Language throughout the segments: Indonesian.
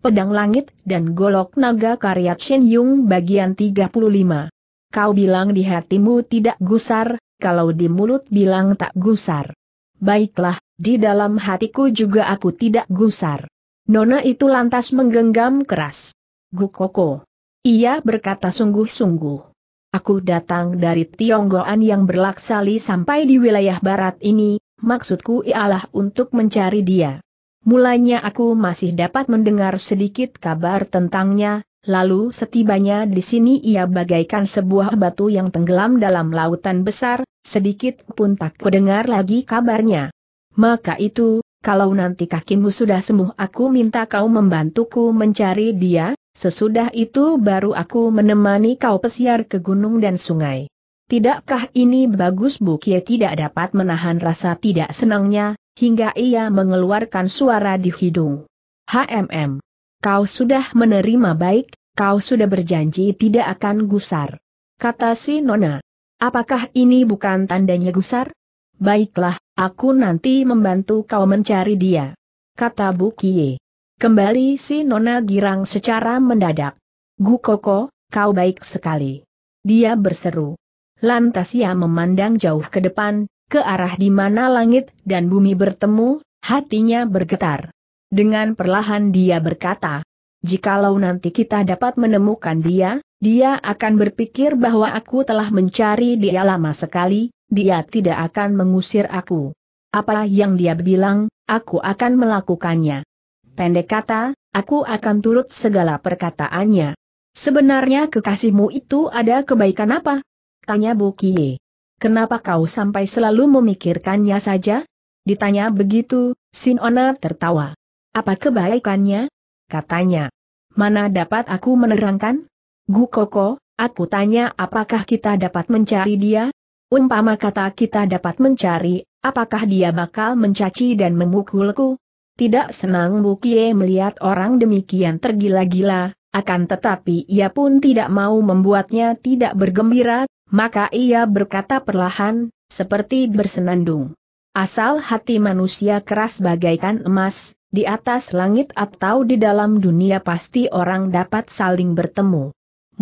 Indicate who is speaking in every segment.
Speaker 1: Pedang Langit, dan Golok Naga karya Chen Yung bagian 35. Kau bilang di hatimu tidak gusar, kalau di mulut bilang tak gusar. Baiklah, di dalam hatiku juga aku tidak gusar. Nona itu lantas menggenggam keras. Gukoko. Ia berkata sungguh-sungguh. Aku datang dari Tionggoan yang berlaksali sampai di wilayah barat ini, maksudku ialah untuk mencari dia. Mulanya aku masih dapat mendengar sedikit kabar tentangnya, lalu setibanya di sini ia bagaikan sebuah batu yang tenggelam dalam lautan besar, sedikit pun tak kudengar lagi kabarnya. Maka itu, kalau nanti kakimu sudah sembuh aku minta kau membantuku mencari dia, sesudah itu baru aku menemani kau pesiar ke gunung dan sungai. Tidakkah ini bagus Bukie tidak dapat menahan rasa tidak senangnya, hingga ia mengeluarkan suara di hidung. HMM. Kau sudah menerima baik, kau sudah berjanji tidak akan gusar. Kata si Nona. Apakah ini bukan tandanya gusar? Baiklah, aku nanti membantu kau mencari dia. Kata Bu Kie. Kembali si Nona girang secara mendadak. Gu Koko, kau baik sekali. Dia berseru. Lantas ia memandang jauh ke depan, ke arah di mana langit dan bumi bertemu, hatinya bergetar. Dengan perlahan dia berkata, Jikalau nanti kita dapat menemukan dia, dia akan berpikir bahwa aku telah mencari dia lama sekali, dia tidak akan mengusir aku. Apa yang dia bilang, aku akan melakukannya. Pendek kata, aku akan turut segala perkataannya. Sebenarnya kekasihmu itu ada kebaikan apa? Tanya Bukie. Kenapa kau sampai selalu memikirkannya saja? Ditanya begitu, Sinona tertawa. Apa kebaikannya? Katanya. Mana dapat aku menerangkan? Gu Koko, aku tanya apakah kita dapat mencari dia? Umpama kata kita dapat mencari, apakah dia bakal mencaci dan memukulku? Tidak senang Bukie melihat orang demikian tergila-gila, akan tetapi ia pun tidak mau membuatnya tidak bergembira, maka ia berkata perlahan, seperti bersenandung. Asal hati manusia keras bagaikan emas, di atas langit atau di dalam dunia pasti orang dapat saling bertemu.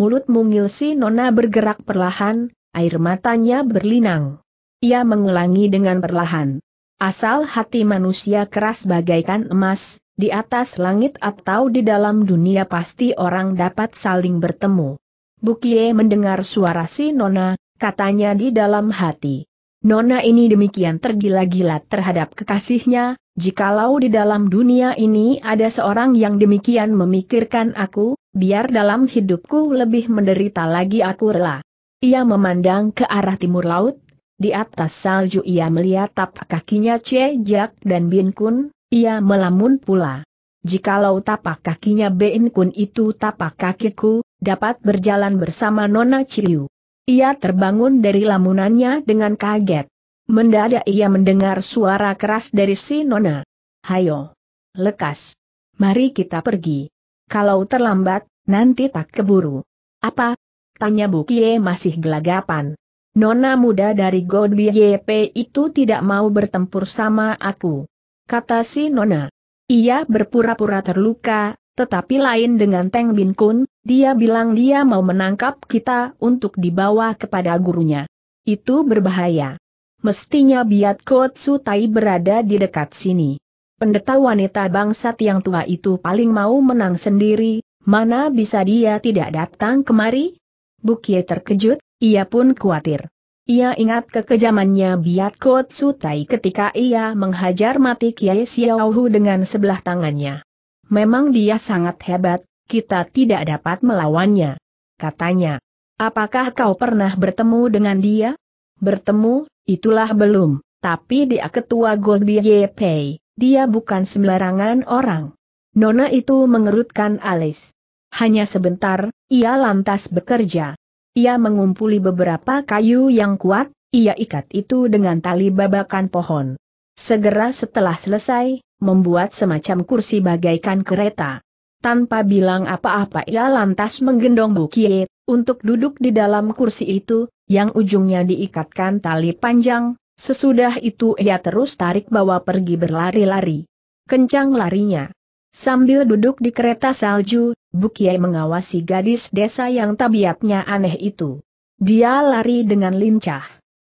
Speaker 1: Mulut mungil si Nona bergerak perlahan, air matanya berlinang. Ia mengulangi dengan perlahan. Asal hati manusia keras bagaikan emas, di atas langit atau di dalam dunia pasti orang dapat saling bertemu. Bukie mendengar suara si Nona, katanya di dalam hati. Nona ini demikian tergila-gila terhadap kekasihnya, jikalau di dalam dunia ini ada seorang yang demikian memikirkan aku, biar dalam hidupku lebih menderita lagi aku rela. Ia memandang ke arah timur laut, di atas salju ia melihat tap kakinya Che Jack dan Bin Kun, ia melamun pula. Jikalau tapak kakinya Bin Kun itu tapak kakiku, dapat berjalan bersama Nona Ciu. Ia terbangun dari lamunannya dengan kaget. Mendadak ia mendengar suara keras dari si Nona. Hayo! Lekas! Mari kita pergi. Kalau terlambat, nanti tak keburu. Apa? Tanya Bukie masih gelagapan. Nona muda dari Godby YP itu tidak mau bertempur sama aku. Kata si Nona. Ia berpura-pura terluka, tetapi lain dengan Teng Bin Kun, dia bilang dia mau menangkap kita untuk dibawa kepada gurunya. Itu berbahaya. Mestinya Biat Kotsu Tai berada di dekat sini. Pendeta wanita bangsat yang tua itu paling mau menang sendiri, mana bisa dia tidak datang kemari? Bukie terkejut, ia pun khawatir. Ia ingat kekejamannya Biat Kotsu Tai ketika ia menghajar mati Kiai Xiaohu dengan sebelah tangannya. Memang dia sangat hebat, kita tidak dapat melawannya. Katanya, apakah kau pernah bertemu dengan dia? Bertemu, itulah belum, tapi dia ketua Goldie Yepei, dia bukan sembarangan orang. Nona itu mengerutkan alis. Hanya sebentar, ia lantas bekerja. Ia mengumpuli beberapa kayu yang kuat, ia ikat itu dengan tali babakan pohon. Segera setelah selesai, membuat semacam kursi bagaikan kereta. Tanpa bilang apa-apa ia lantas menggendong Bukie, untuk duduk di dalam kursi itu, yang ujungnya diikatkan tali panjang, sesudah itu ia terus tarik bawa pergi berlari-lari. Kencang larinya. Sambil duduk di kereta salju, Bukiai mengawasi gadis desa yang tabiatnya aneh itu. Dia lari dengan lincah.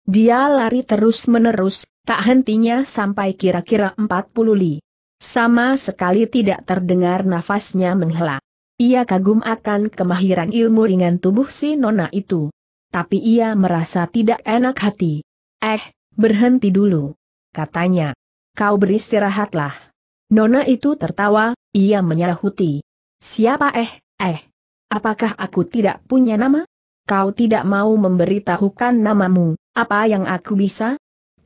Speaker 1: Dia lari terus-menerus, tak hentinya sampai kira-kira 40 li. Sama sekali tidak terdengar nafasnya menghela. Ia kagum akan kemahiran ilmu ringan tubuh si nona itu. Tapi ia merasa tidak enak hati. Eh, berhenti dulu. Katanya. Kau beristirahatlah. Nona itu tertawa, ia menyahuti. Siapa eh, eh? Apakah aku tidak punya nama? Kau tidak mau memberitahukan namamu, apa yang aku bisa?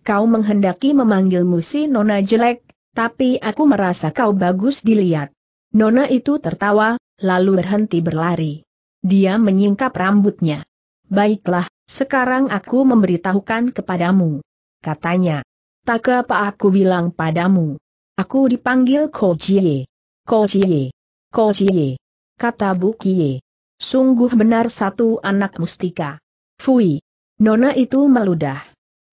Speaker 1: Kau menghendaki memanggilmu si Nona jelek, tapi aku merasa kau bagus dilihat. Nona itu tertawa, lalu berhenti berlari. Dia menyingkap rambutnya. Baiklah, sekarang aku memberitahukan kepadamu. Katanya. Tak apa aku bilang padamu. Aku dipanggil Ko Jie. Ko Jie. Ko Jie. Kata Bu Kie. Sungguh benar satu anak mustika. Fui. Nona itu meludah.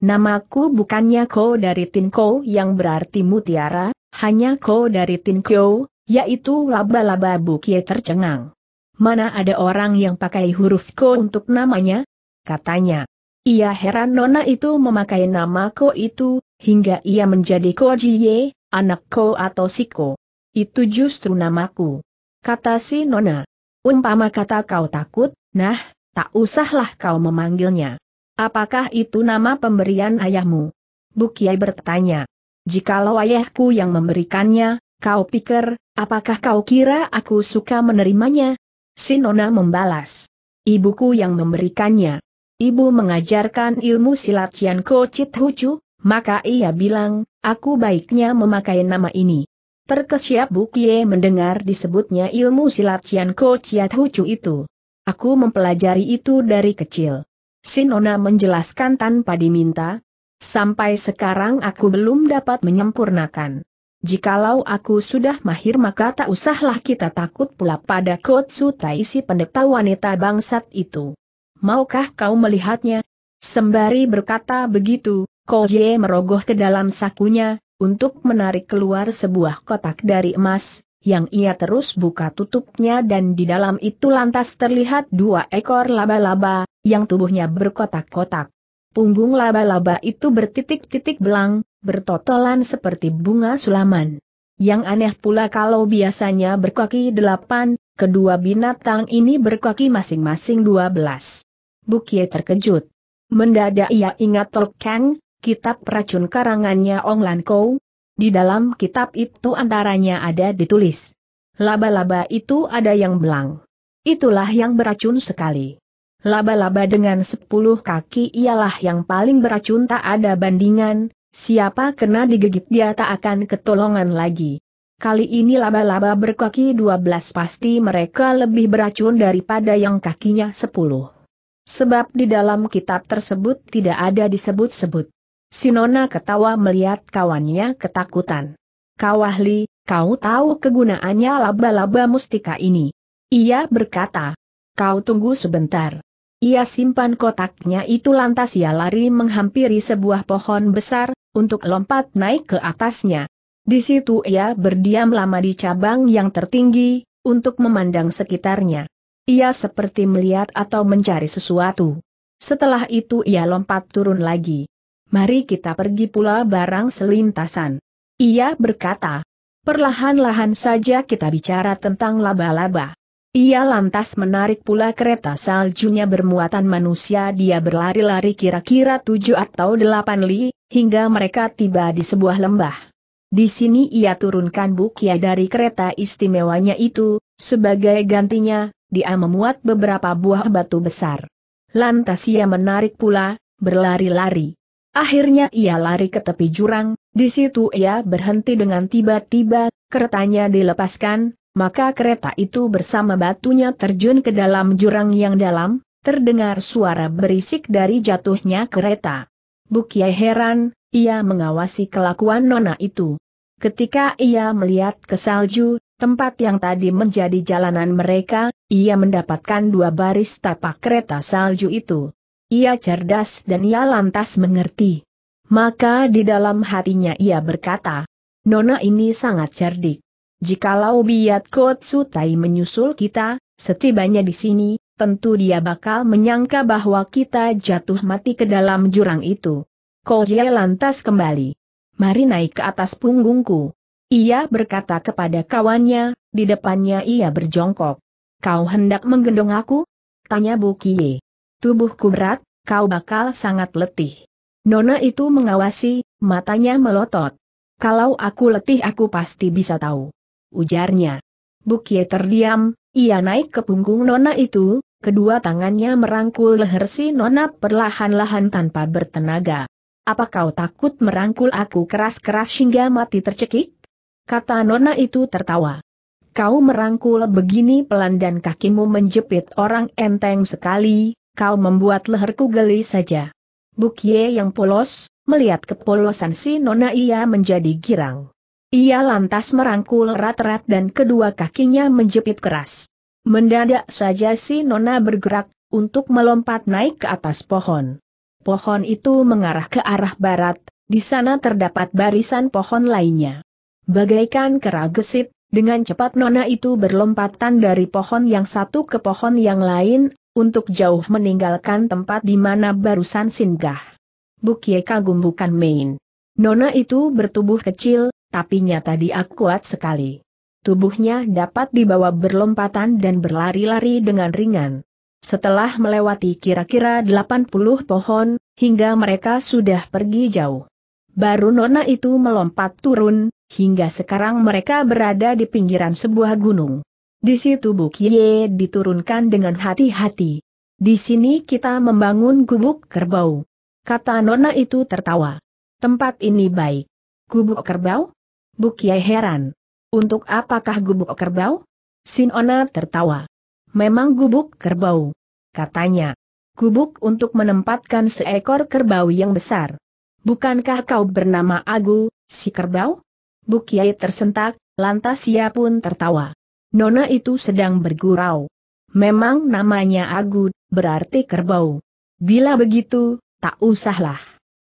Speaker 1: Namaku bukannya Ko dari tin Ko yang berarti mutiara, hanya Ko dari tin Kyo, yaitu laba-laba Bu Kie tercengang. Mana ada orang yang pakai huruf Ko untuk namanya? Katanya. Ia heran Nona itu memakai nama Ko itu, hingga ia menjadi Ko Jie. Anak Ko atau Siko. Itu justru namaku. Kata si Nona. Umpama kata kau takut, nah, tak usahlah kau memanggilnya. Apakah itu nama pemberian ayahmu? Bukiai bertanya. Jikalau ayahku yang memberikannya, kau pikir, apakah kau kira aku suka menerimanya? Si Nona membalas. Ibuku yang memberikannya. Ibu mengajarkan ilmu silat Cian Ko Chit Hucu, maka ia bilang, aku baiknya memakai nama ini. Terkesiap Bukie mendengar disebutnya ilmu silat Cian Ko Ciat Hucu itu. Aku mempelajari itu dari kecil. Sinona menjelaskan tanpa diminta. Sampai sekarang aku belum dapat menyempurnakan. Jikalau aku sudah mahir maka tak usahlah kita takut pula pada Kotsu Taisi pendeta wanita bangsat itu. Maukah kau melihatnya? Sembari berkata begitu, Koje merogoh ke dalam sakunya, untuk menarik keluar sebuah kotak dari emas, yang ia terus buka tutupnya dan di dalam itu lantas terlihat dua ekor laba-laba, yang tubuhnya berkotak-kotak. Punggung laba-laba itu bertitik-titik belang, bertotolan seperti bunga sulaman. Yang aneh pula kalau biasanya berkaki delapan, kedua binatang ini berkaki masing-masing dua belas. Bukie terkejut. Mendadak ia ingat Tol kitab racun karangannya Ong Lan Kou. Di dalam kitab itu antaranya ada ditulis. Laba-laba itu ada yang belang. Itulah yang beracun sekali. Laba-laba dengan sepuluh kaki ialah yang paling beracun tak ada bandingan, siapa kena digigit dia tak akan ketolongan lagi. Kali ini laba-laba berkaki dua belas pasti mereka lebih beracun daripada yang kakinya sepuluh. Sebab di dalam kitab tersebut tidak ada disebut-sebut. Sinona ketawa melihat kawannya ketakutan. Kawahli, kau tahu kegunaannya laba-laba mustika ini. Ia berkata, kau tunggu sebentar. Ia simpan kotaknya itu lantas ia lari menghampiri sebuah pohon besar, untuk lompat naik ke atasnya. Di situ ia berdiam lama di cabang yang tertinggi, untuk memandang sekitarnya. Ia seperti melihat atau mencari sesuatu. Setelah itu ia lompat turun lagi mari kita pergi pula barang selintasan. Ia berkata, perlahan-lahan saja kita bicara tentang laba-laba. Ia lantas menarik pula kereta saljunya bermuatan manusia dia berlari-lari kira-kira tujuh atau delapan li, hingga mereka tiba di sebuah lembah. Di sini ia turunkan bukia dari kereta istimewanya itu, sebagai gantinya, dia memuat beberapa buah batu besar. Lantas ia menarik pula, berlari-lari. Akhirnya ia lari ke tepi jurang, di situ ia berhenti dengan tiba-tiba, keretanya dilepaskan, maka kereta itu bersama batunya terjun ke dalam jurang yang dalam, terdengar suara berisik dari jatuhnya kereta. Bukiai heran, ia mengawasi kelakuan nona itu. Ketika ia melihat ke salju, tempat yang tadi menjadi jalanan mereka, ia mendapatkan dua baris tapak kereta salju itu. Ia cerdas dan ia lantas mengerti. Maka di dalam hatinya ia berkata, Nona ini sangat cerdik. Jikalau Biat Kotsu Tai menyusul kita, setibanya di sini, tentu dia bakal menyangka bahwa kita jatuh mati ke dalam jurang itu. Koye lantas kembali. Mari naik ke atas punggungku. Ia berkata kepada kawannya, di depannya ia berjongkok. Kau hendak menggendong aku? Tanya Bukie. Tubuhku berat, kau bakal sangat letih. Nona itu mengawasi, matanya melotot. Kalau aku letih aku pasti bisa tahu. Ujarnya. Bukie terdiam, ia naik ke punggung Nona itu, kedua tangannya merangkul leher si Nona perlahan-lahan tanpa bertenaga. Apa kau takut merangkul aku keras-keras hingga mati tercekik? Kata Nona itu tertawa. Kau merangkul begini pelan dan kakimu menjepit orang enteng sekali, kau membuat leherku geli saja. Bukye yang polos, melihat kepolosan si nona ia menjadi girang. Ia lantas merangkul rat-rat dan kedua kakinya menjepit keras. Mendadak saja si nona bergerak, untuk melompat naik ke atas pohon. Pohon itu mengarah ke arah barat, di sana terdapat barisan pohon lainnya. Bagaikan kera gesit, dengan cepat Nona itu berlompatan dari pohon yang satu ke pohon yang lain, untuk jauh meninggalkan tempat di mana barusan singgah. Bukie kagum bukan main. Nona itu bertubuh kecil, tapi nyata dia kuat sekali. Tubuhnya dapat dibawa berlompatan dan berlari-lari dengan ringan. Setelah melewati kira-kira 80 pohon, hingga mereka sudah pergi jauh. Baru Nona itu melompat turun, hingga sekarang mereka berada di pinggiran sebuah gunung. Di situ Bukie diturunkan dengan hati-hati. Di sini kita membangun gubuk kerbau. Kata Nona itu tertawa. Tempat ini baik. Gubuk kerbau? Bukie heran. Untuk apakah gubuk kerbau? Sinona tertawa. Memang gubuk kerbau. Katanya. Gubuk untuk menempatkan seekor kerbau yang besar. Bukankah kau bernama Agu, si kerbau? Bukye tersentak, lantas ia pun tertawa. Nona itu sedang bergurau. Memang namanya Agut berarti kerbau. Bila begitu, tak usahlah.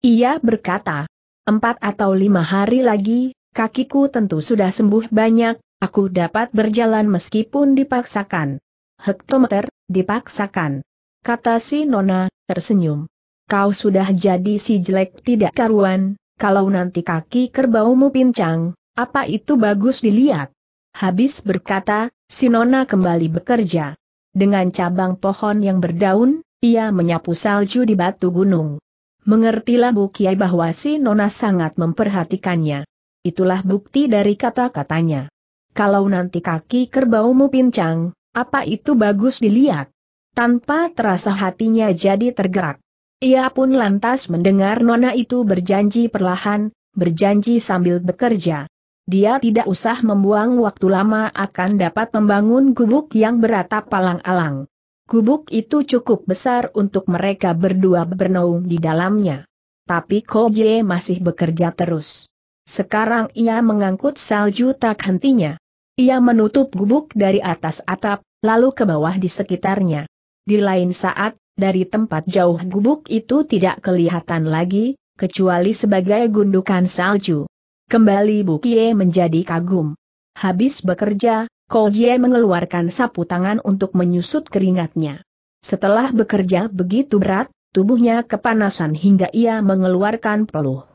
Speaker 1: Ia berkata, empat atau lima hari lagi, kakiku tentu sudah sembuh banyak, aku dapat berjalan meskipun dipaksakan. Hektometer, dipaksakan. Kata si Nona, tersenyum. Kau sudah jadi si jelek tidak karuan, kalau nanti kaki kerbaumu pincang, apa itu bagus dilihat. Habis berkata, Sinona kembali bekerja. Dengan cabang pohon yang berdaun, ia menyapu salju di batu gunung. Mengertilah Bu Kiai bahwa Sinona sangat memperhatikannya. Itulah bukti dari kata-katanya. Kalau nanti kaki kerbaumu pincang, apa itu bagus dilihat. Tanpa terasa hatinya jadi tergerak. Ia pun lantas mendengar Nona itu berjanji perlahan, berjanji sambil bekerja dia tidak usah membuang waktu lama akan dapat membangun gubuk yang beratap palang-alang. Gubuk itu cukup besar untuk mereka berdua bernaung di dalamnya. Tapi Koje masih bekerja terus. Sekarang ia mengangkut salju tak hentinya. Ia menutup gubuk dari atas atap, lalu ke bawah di sekitarnya. Di lain saat, dari tempat jauh gubuk itu tidak kelihatan lagi, kecuali sebagai gundukan salju. Kembali Kie menjadi kagum. Habis bekerja, Jie mengeluarkan sapu tangan untuk menyusut keringatnya. Setelah bekerja begitu berat, tubuhnya kepanasan hingga ia mengeluarkan peluh.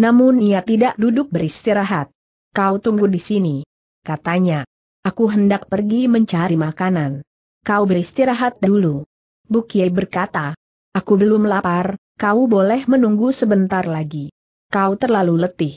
Speaker 1: Namun ia tidak duduk beristirahat. Kau tunggu di sini. Katanya. Aku hendak pergi mencari makanan. Kau beristirahat dulu. Kie berkata. Aku belum lapar, kau boleh menunggu sebentar lagi. Kau terlalu letih.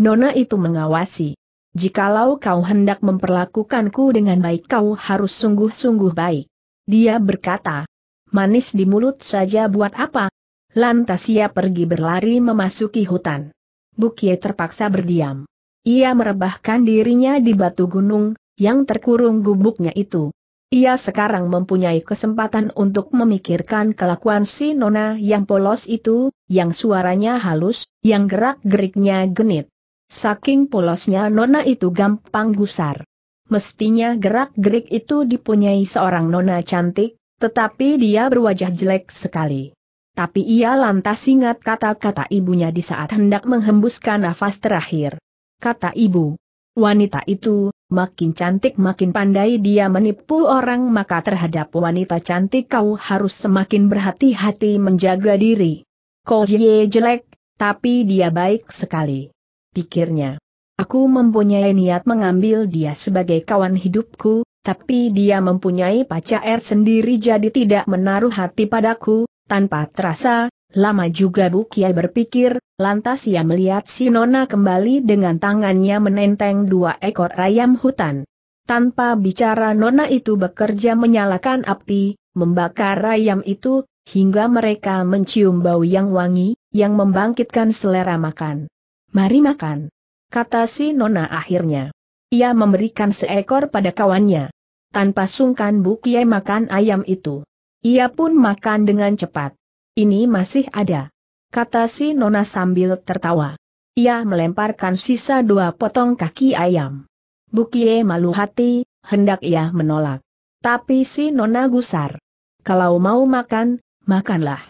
Speaker 1: Nona itu mengawasi. Jikalau kau hendak memperlakukanku dengan baik kau harus sungguh-sungguh baik. Dia berkata, manis di mulut saja buat apa? Lantas ia pergi berlari memasuki hutan. Bukie terpaksa berdiam. Ia merebahkan dirinya di batu gunung, yang terkurung gubuknya itu. Ia sekarang mempunyai kesempatan untuk memikirkan kelakuan si Nona yang polos itu, yang suaranya halus, yang gerak-geriknya genit. Saking polosnya nona itu gampang gusar. Mestinya gerak-gerik itu dipunyai seorang nona cantik, tetapi dia berwajah jelek sekali. Tapi ia lantas ingat kata-kata ibunya di saat hendak menghembuskan nafas terakhir. Kata ibu, wanita itu, makin cantik makin pandai dia menipu orang maka terhadap wanita cantik kau harus semakin berhati-hati menjaga diri. Kau jelek, tapi dia baik sekali pikirnya. Aku mempunyai niat mengambil dia sebagai kawan hidupku, tapi dia mempunyai pacar sendiri jadi tidak menaruh hati padaku, tanpa terasa, lama juga Bukia berpikir, lantas ia melihat si Nona kembali dengan tangannya menenteng dua ekor ayam hutan. Tanpa bicara Nona itu bekerja menyalakan api, membakar ayam itu, hingga mereka mencium bau yang wangi, yang membangkitkan selera makan. Mari makan. Kata si Nona akhirnya. Ia memberikan seekor pada kawannya. Tanpa sungkan Bu makan ayam itu. Ia pun makan dengan cepat. Ini masih ada. Kata si Nona sambil tertawa. Ia melemparkan sisa dua potong kaki ayam. Bukie malu hati, hendak ia menolak. Tapi si Nona gusar. Kalau mau makan, makanlah.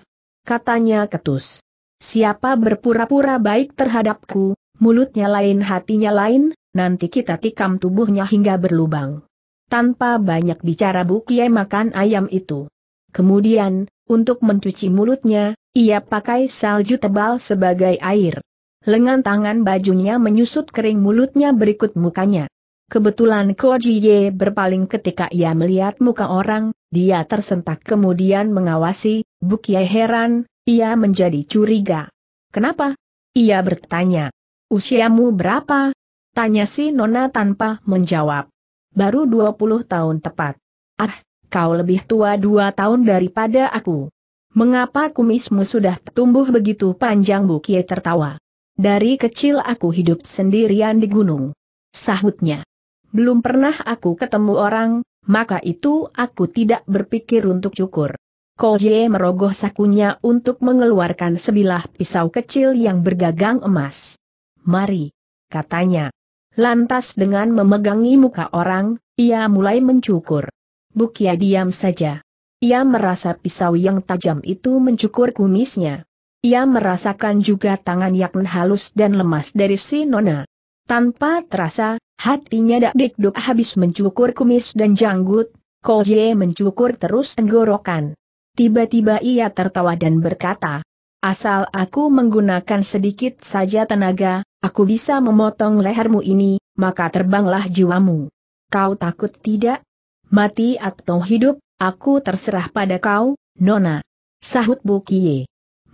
Speaker 1: Katanya ketus. Siapa berpura-pura baik terhadapku, mulutnya lain hatinya lain, nanti kita tikam tubuhnya hingga berlubang. Tanpa banyak bicara bukia makan ayam itu. Kemudian, untuk mencuci mulutnya, ia pakai salju tebal sebagai air. Lengan tangan bajunya menyusut kering mulutnya berikut mukanya. Kebetulan Kojiye berpaling ketika ia melihat muka orang, dia tersentak kemudian mengawasi, Bukia heran, ia menjadi curiga. Kenapa? Ia bertanya. Usiamu berapa? Tanya si Nona tanpa menjawab. Baru 20 tahun tepat. Ah, kau lebih tua dua tahun daripada aku. Mengapa kumismu sudah tumbuh begitu panjang Bukie tertawa. Dari kecil aku hidup sendirian di gunung. Sahutnya. Belum pernah aku ketemu orang, maka itu aku tidak berpikir untuk cukur. Koje merogoh sakunya untuk mengeluarkan sebilah pisau kecil yang bergagang emas. Mari, katanya. Lantas dengan memegangi muka orang, ia mulai mencukur. Bukia diam saja. Ia merasa pisau yang tajam itu mencukur kumisnya. Ia merasakan juga tangan yang halus dan lemas dari si Nona. Tanpa terasa, hatinya dak dikduk habis mencukur kumis dan janggut, Koje mencukur terus tenggorokan. Tiba-tiba ia tertawa dan berkata, Asal aku menggunakan sedikit saja tenaga, aku bisa memotong lehermu ini, maka terbanglah jiwamu. Kau takut tidak? Mati atau hidup, aku terserah pada kau, Nona. Sahut Bukie.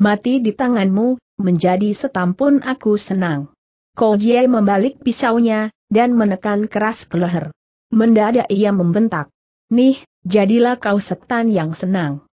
Speaker 1: Mati di tanganmu, menjadi setampun aku senang. Kojie membalik pisaunya, dan menekan keras ke leher. Mendadak ia membentak. Nih, jadilah kau setan yang senang.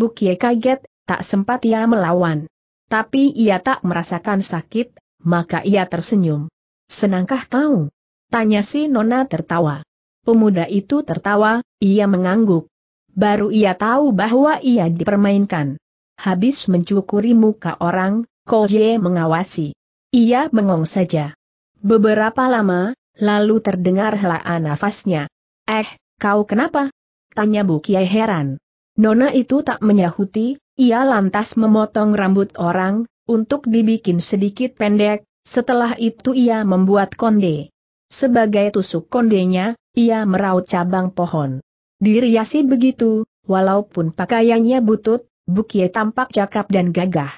Speaker 1: Bukie kaget, tak sempat ia melawan. Tapi ia tak merasakan sakit, maka ia tersenyum. Senangkah kau? Tanya si Nona tertawa. Pemuda itu tertawa, ia mengangguk. Baru ia tahu bahwa ia dipermainkan. Habis mencukuri muka orang, Koje mengawasi. Ia mengong saja. Beberapa lama, lalu terdengar helaan nafasnya. Eh, kau kenapa? Tanya Bukie heran. Nona itu tak menyahuti, ia lantas memotong rambut orang, untuk dibikin sedikit pendek, setelah itu ia membuat konde. Sebagai tusuk kondenya, ia meraut cabang pohon. Diriasi begitu, walaupun pakaiannya butut, Bukie tampak cakap dan gagah.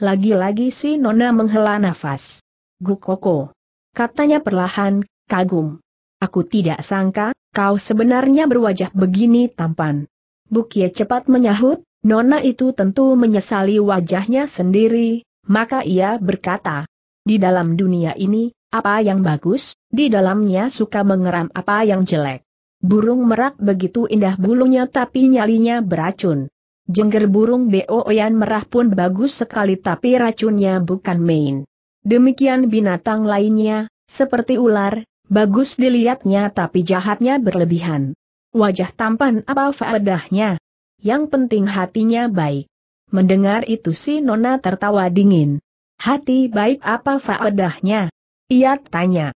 Speaker 1: Lagi-lagi si Nona menghela nafas. Gukoko. Katanya perlahan, kagum. Aku tidak sangka, kau sebenarnya berwajah begini tampan. Bukie cepat menyahut, Nona itu tentu menyesali wajahnya sendiri, maka ia berkata, di dalam dunia ini, apa yang bagus, di dalamnya suka mengeram apa yang jelek. Burung merak begitu indah bulunya tapi nyalinya beracun. Jengger burung yang merah pun bagus sekali tapi racunnya bukan main. Demikian binatang lainnya, seperti ular, bagus dilihatnya tapi jahatnya berlebihan. Wajah tampan apa faedahnya? Yang penting hatinya baik. Mendengar itu si Nona tertawa dingin. Hati baik apa faedahnya? Ia tanya.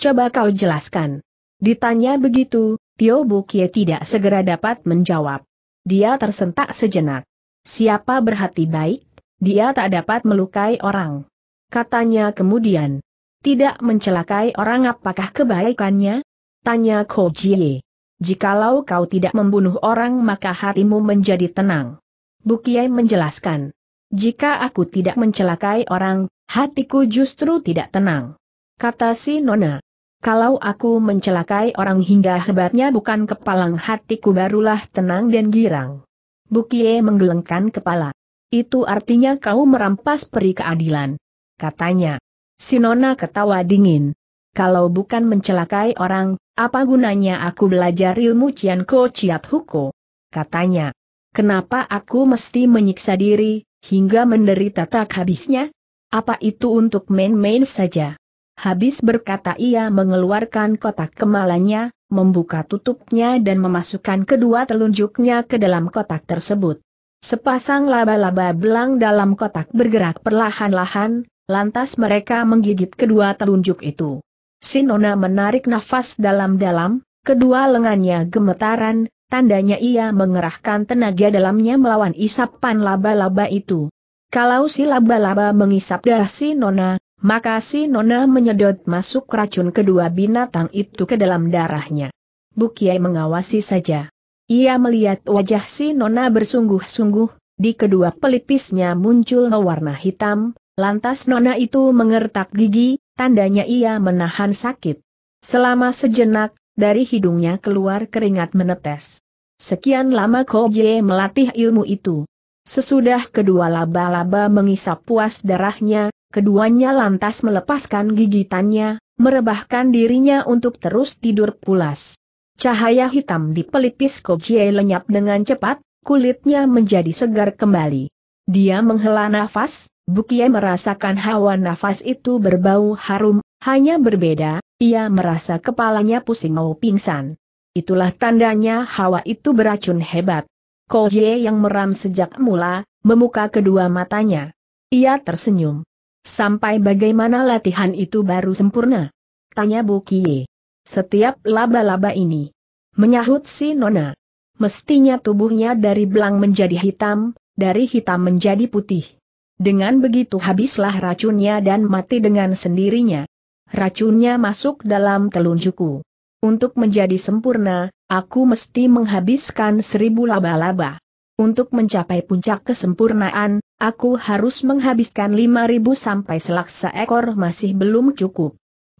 Speaker 1: Coba kau jelaskan. Ditanya begitu, Tio Bukie tidak segera dapat menjawab. Dia tersentak sejenak. Siapa berhati baik, dia tak dapat melukai orang. Katanya kemudian. Tidak mencelakai orang apakah kebaikannya? Tanya Ko Jie jikalau kau tidak membunuh orang maka hatimu menjadi tenang. Bukiai menjelaskan. Jika aku tidak mencelakai orang, hatiku justru tidak tenang. Kata si Nona. Kalau aku mencelakai orang hingga hebatnya bukan kepalang hatiku barulah tenang dan girang. Bukie menggelengkan kepala. Itu artinya kau merampas peri keadilan. Katanya. Sinona ketawa dingin kalau bukan mencelakai orang, apa gunanya aku belajar ilmu Cian Ko Ciat Huko? Katanya. Kenapa aku mesti menyiksa diri, hingga menderita tak habisnya? Apa itu untuk main-main saja? Habis berkata ia mengeluarkan kotak kemalanya, membuka tutupnya dan memasukkan kedua telunjuknya ke dalam kotak tersebut. Sepasang laba-laba belang dalam kotak bergerak perlahan-lahan, lantas mereka menggigit kedua telunjuk itu. Sinona menarik nafas dalam-dalam, kedua lengannya gemetaran, tandanya ia mengerahkan tenaga dalamnya melawan isapan laba-laba itu. Kalau si laba-laba mengisap darah si Nona, maka si Nona menyedot masuk racun kedua binatang itu ke dalam darahnya. Bukiai mengawasi saja. Ia melihat wajah si Nona bersungguh-sungguh, di kedua pelipisnya muncul warna hitam, lantas Nona itu mengertak gigi, tandanya ia menahan sakit. Selama sejenak, dari hidungnya keluar keringat menetes. Sekian lama Koje melatih ilmu itu. Sesudah kedua laba-laba mengisap puas darahnya, keduanya lantas melepaskan gigitannya, merebahkan dirinya untuk terus tidur pulas. Cahaya hitam di pelipis Koje lenyap dengan cepat, kulitnya menjadi segar kembali. Dia menghela nafas, Bukie merasakan hawa nafas itu berbau harum, hanya berbeda, ia merasa kepalanya pusing mau pingsan. Itulah tandanya hawa itu beracun hebat. Koje yang meram sejak mula, memuka kedua matanya. Ia tersenyum. Sampai bagaimana latihan itu baru sempurna? Tanya Bukie. Setiap laba-laba ini. Menyahut si Nona. Mestinya tubuhnya dari belang menjadi hitam, dari hitam menjadi putih dengan begitu habislah racunnya dan mati dengan sendirinya. Racunnya masuk dalam telunjukku. Untuk menjadi sempurna, aku mesti menghabiskan seribu laba-laba. Untuk mencapai puncak kesempurnaan, aku harus menghabiskan lima ribu sampai selaksa ekor masih belum cukup.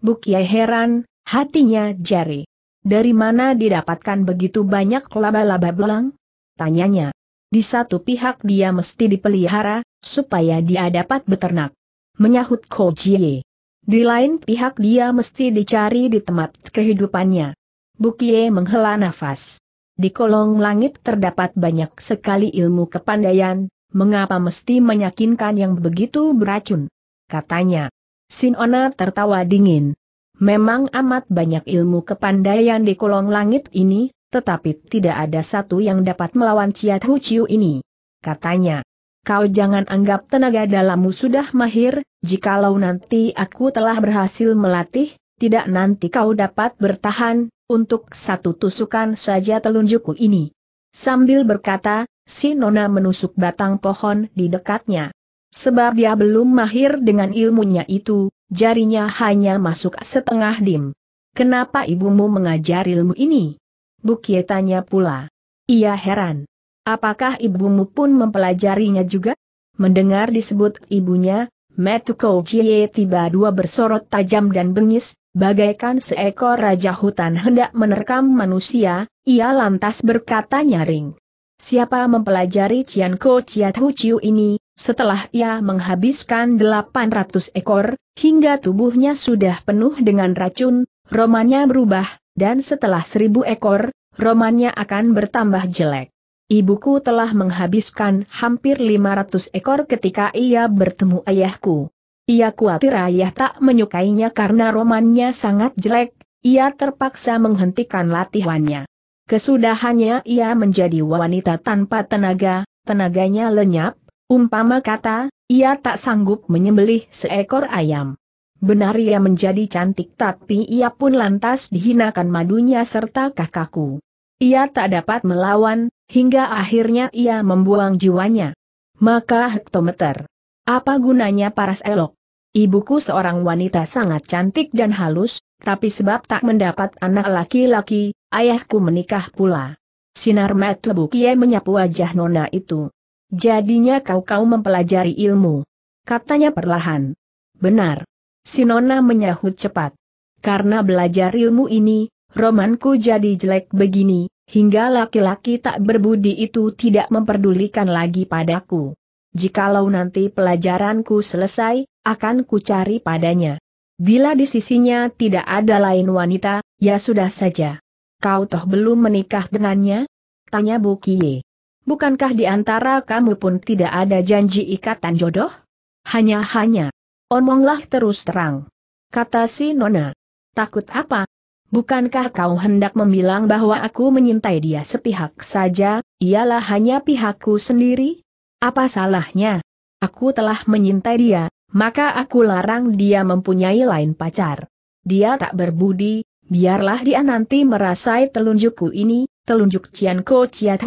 Speaker 1: Bukiai heran, hatinya jari. Dari mana didapatkan begitu banyak laba-laba belang? Tanyanya. Di satu pihak dia mesti dipelihara, supaya dia dapat beternak. Menyahut Ko Jie. Di lain pihak dia mesti dicari di tempat kehidupannya. Bukie menghela nafas. Di kolong langit terdapat banyak sekali ilmu kepandaian, mengapa mesti meyakinkan yang begitu beracun? Katanya. Sinona tertawa dingin. Memang amat banyak ilmu kepandaian di kolong langit ini, tetapi tidak ada satu yang dapat melawan Ciat Hu Chiu ini. Katanya, kau jangan anggap tenaga dalammu sudah mahir, jikalau nanti aku telah berhasil melatih, tidak nanti kau dapat bertahan, untuk satu tusukan saja telunjukku ini. Sambil berkata, si Nona menusuk batang pohon di dekatnya. Sebab dia belum mahir dengan ilmunya itu, jarinya hanya masuk setengah dim. Kenapa ibumu mengajar ilmu ini? Bukie tanya pula. Ia heran. Apakah ibumu pun mempelajarinya juga? Mendengar disebut ibunya, Metuko Jie tiba dua bersorot tajam dan bengis, bagaikan seekor raja hutan hendak menerkam manusia, ia lantas berkata nyaring. Siapa mempelajari Cian Ko Hu Chiu ini, setelah ia menghabiskan 800 ekor, hingga tubuhnya sudah penuh dengan racun, romanya berubah, dan setelah seribu ekor, romannya akan bertambah jelek. Ibuku telah menghabiskan hampir 500 ekor ketika ia bertemu ayahku. Ia khawatir ayah tak menyukainya karena romannya sangat jelek, ia terpaksa menghentikan latihannya. Kesudahannya ia menjadi wanita tanpa tenaga, tenaganya lenyap, umpama kata, ia tak sanggup menyembelih seekor ayam. Benar ia menjadi cantik tapi ia pun lantas dihinakan madunya serta kakakku. Ia tak dapat melawan, hingga akhirnya ia membuang jiwanya. Maka hektometer. Apa gunanya paras elok? Ibuku seorang wanita sangat cantik dan halus, tapi sebab tak mendapat anak laki-laki, ayahku menikah pula. Sinar mata Bukie menyapu wajah nona itu. Jadinya kau-kau mempelajari ilmu. Katanya perlahan. Benar. Sinona menyahut cepat. Karena belajar ilmu ini, romanku jadi jelek begini, hingga laki-laki tak berbudi itu tidak memperdulikan lagi padaku. Jikalau nanti pelajaranku selesai, akan ku cari padanya. Bila di sisinya tidak ada lain wanita, ya sudah saja. Kau toh belum menikah dengannya? Tanya Bu Kie. Bukankah di antara kamu pun tidak ada janji ikatan jodoh? Hanya-hanya, Omonglah terus terang. Kata si Nona. Takut apa? Bukankah kau hendak membilang bahwa aku menyintai dia sepihak saja, ialah hanya pihakku sendiri? Apa salahnya? Aku telah menyintai dia, maka aku larang dia mempunyai lain pacar. Dia tak berbudi, biarlah dia nanti merasai telunjukku ini, telunjuk cianko Ko Ciat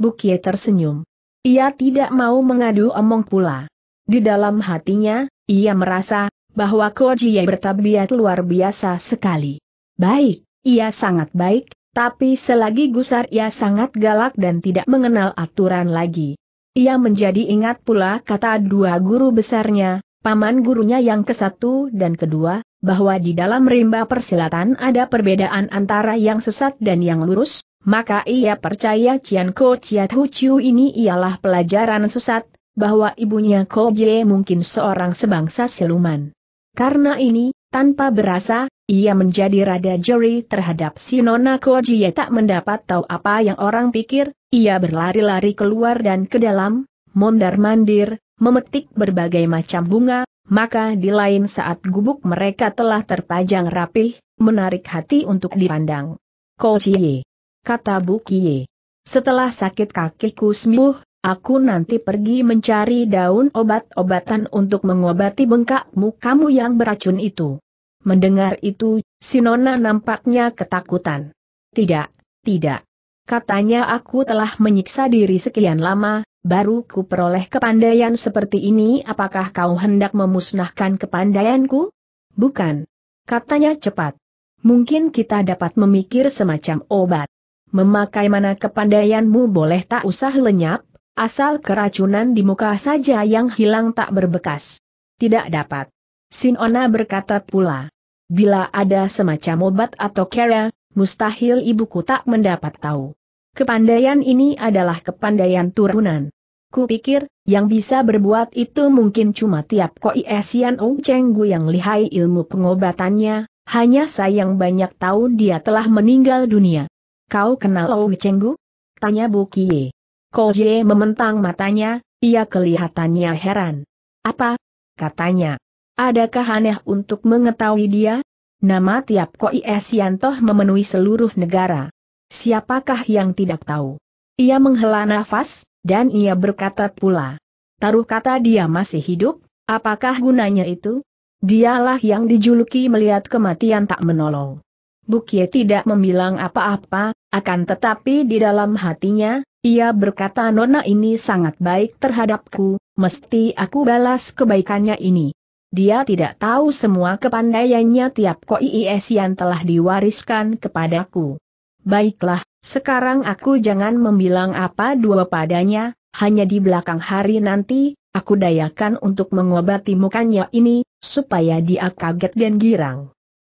Speaker 1: Bukie tersenyum. Ia tidak mau mengadu omong pula. Di dalam hatinya, ia merasa bahwa Kojiye bertabiat luar biasa sekali. Baik, ia sangat baik, tapi selagi gusar ia sangat galak dan tidak mengenal aturan lagi. Ia menjadi ingat pula kata dua guru besarnya, paman gurunya yang ke kesatu dan kedua, bahwa di dalam rimba persilatan ada perbedaan antara yang sesat dan yang lurus, maka ia percaya Cian Ko Chiat Hu ini ialah pelajaran sesat, bahwa ibunya Koje mungkin seorang sebangsa siluman. Karena ini, tanpa berasa, ia menjadi rada juri terhadap si Nona Kojie tak mendapat tahu apa yang orang pikir, ia berlari-lari keluar dan ke dalam, mondar-mandir, memetik berbagai macam bunga, maka di lain saat gubuk mereka telah terpajang rapih, menarik hati untuk dipandang. Kojie. kata Bukie. Setelah sakit kakiku sembuh, Aku nanti pergi mencari daun obat-obatan untuk mengobati bengkakmu kamu yang beracun itu. Mendengar itu, Sinona nampaknya ketakutan. Tidak, tidak. Katanya aku telah menyiksa diri sekian lama, baru ku peroleh kepandaian seperti ini apakah kau hendak memusnahkan kepandaianku? Bukan. Katanya cepat. Mungkin kita dapat memikir semacam obat. Memakai mana kepandaianmu boleh tak usah lenyap, Asal keracunan di muka saja yang hilang tak berbekas. Tidak dapat. Sinona berkata pula. Bila ada semacam obat atau kera, mustahil ibuku tak mendapat tahu. Kepandaian ini adalah kepandaian turunan. Kupikir, yang bisa berbuat itu mungkin cuma tiap koi esian Ong Chenggu yang lihai ilmu pengobatannya, hanya sayang banyak tahun dia telah meninggal dunia. Kau kenal Ong Chenggu? Tanya Bu Kie. Koje mementang matanya, ia kelihatannya heran. Apa? Katanya. Adakah aneh untuk mengetahui dia? Nama tiap Koi Esiantoh memenuhi seluruh negara. Siapakah yang tidak tahu? Ia menghela nafas, dan ia berkata pula. Taruh kata dia masih hidup, apakah gunanya itu? Dialah yang dijuluki melihat kematian tak menolong. Bukye tidak membilang apa-apa, akan tetapi di dalam hatinya, ia berkata Nona ini sangat baik terhadapku, mesti aku balas kebaikannya ini. Dia tidak tahu semua kepandaiannya tiap koiis yang telah diwariskan kepadaku. Baiklah, sekarang aku jangan membilang apa dua padanya, hanya di belakang hari nanti, aku dayakan untuk mengobati mukanya ini, supaya dia kaget dan girang.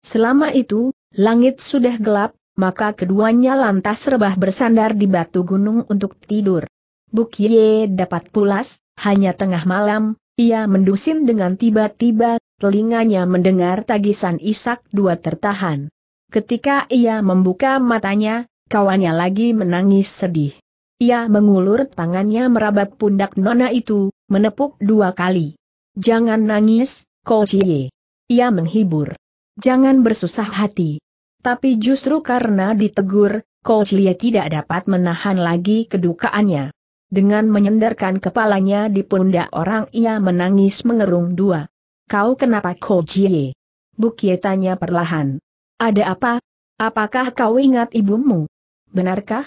Speaker 1: Selama itu, langit sudah gelap, maka keduanya lantas rebah bersandar di batu gunung untuk tidur. Bukye dapat pulas, hanya tengah malam, ia mendusin dengan tiba-tiba, telinganya mendengar tagisan isak dua tertahan. Ketika ia membuka matanya, kawannya lagi menangis sedih. Ia mengulur tangannya merabat pundak nona itu, menepuk dua kali. Jangan nangis, Kochie. Ia menghibur. Jangan bersusah hati. Tapi justru karena ditegur, Coach Lia tidak dapat menahan lagi kedukaannya. Dengan menyendarkan kepalanya di pundak orang ia menangis mengerung dua. Kau kenapa Coach Lie? Bukie tanya perlahan. Ada apa? Apakah kau ingat ibumu? Benarkah?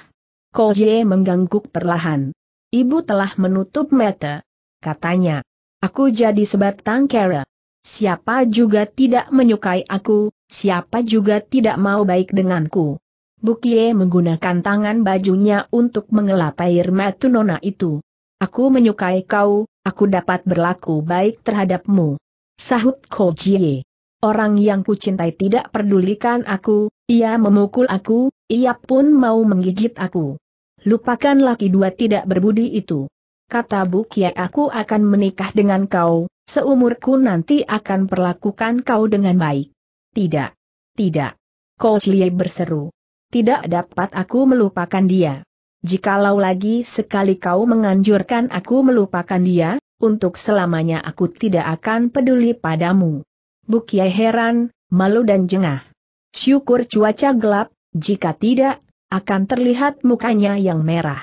Speaker 1: Coach mengangguk perlahan. Ibu telah menutup mata. Katanya. Aku jadi sebatang kera. Siapa juga tidak menyukai aku, siapa juga tidak mau baik denganku. Bukie menggunakan tangan bajunya untuk mengelap air mata nona itu. Aku menyukai kau, aku dapat berlaku baik terhadapmu. Sahut Ko Jie. Orang yang kucintai tidak pedulikan aku, ia memukul aku, ia pun mau menggigit aku. Lupakan laki dua tidak berbudi itu. Kata Bukie aku akan menikah dengan kau, Seumurku nanti akan perlakukan kau dengan baik. Tidak. Tidak. Coach Lie berseru. Tidak dapat aku melupakan dia. Jikalau lagi sekali kau menganjurkan aku melupakan dia, untuk selamanya aku tidak akan peduli padamu. Bukia heran, malu dan jengah. Syukur cuaca gelap, jika tidak, akan terlihat mukanya yang merah.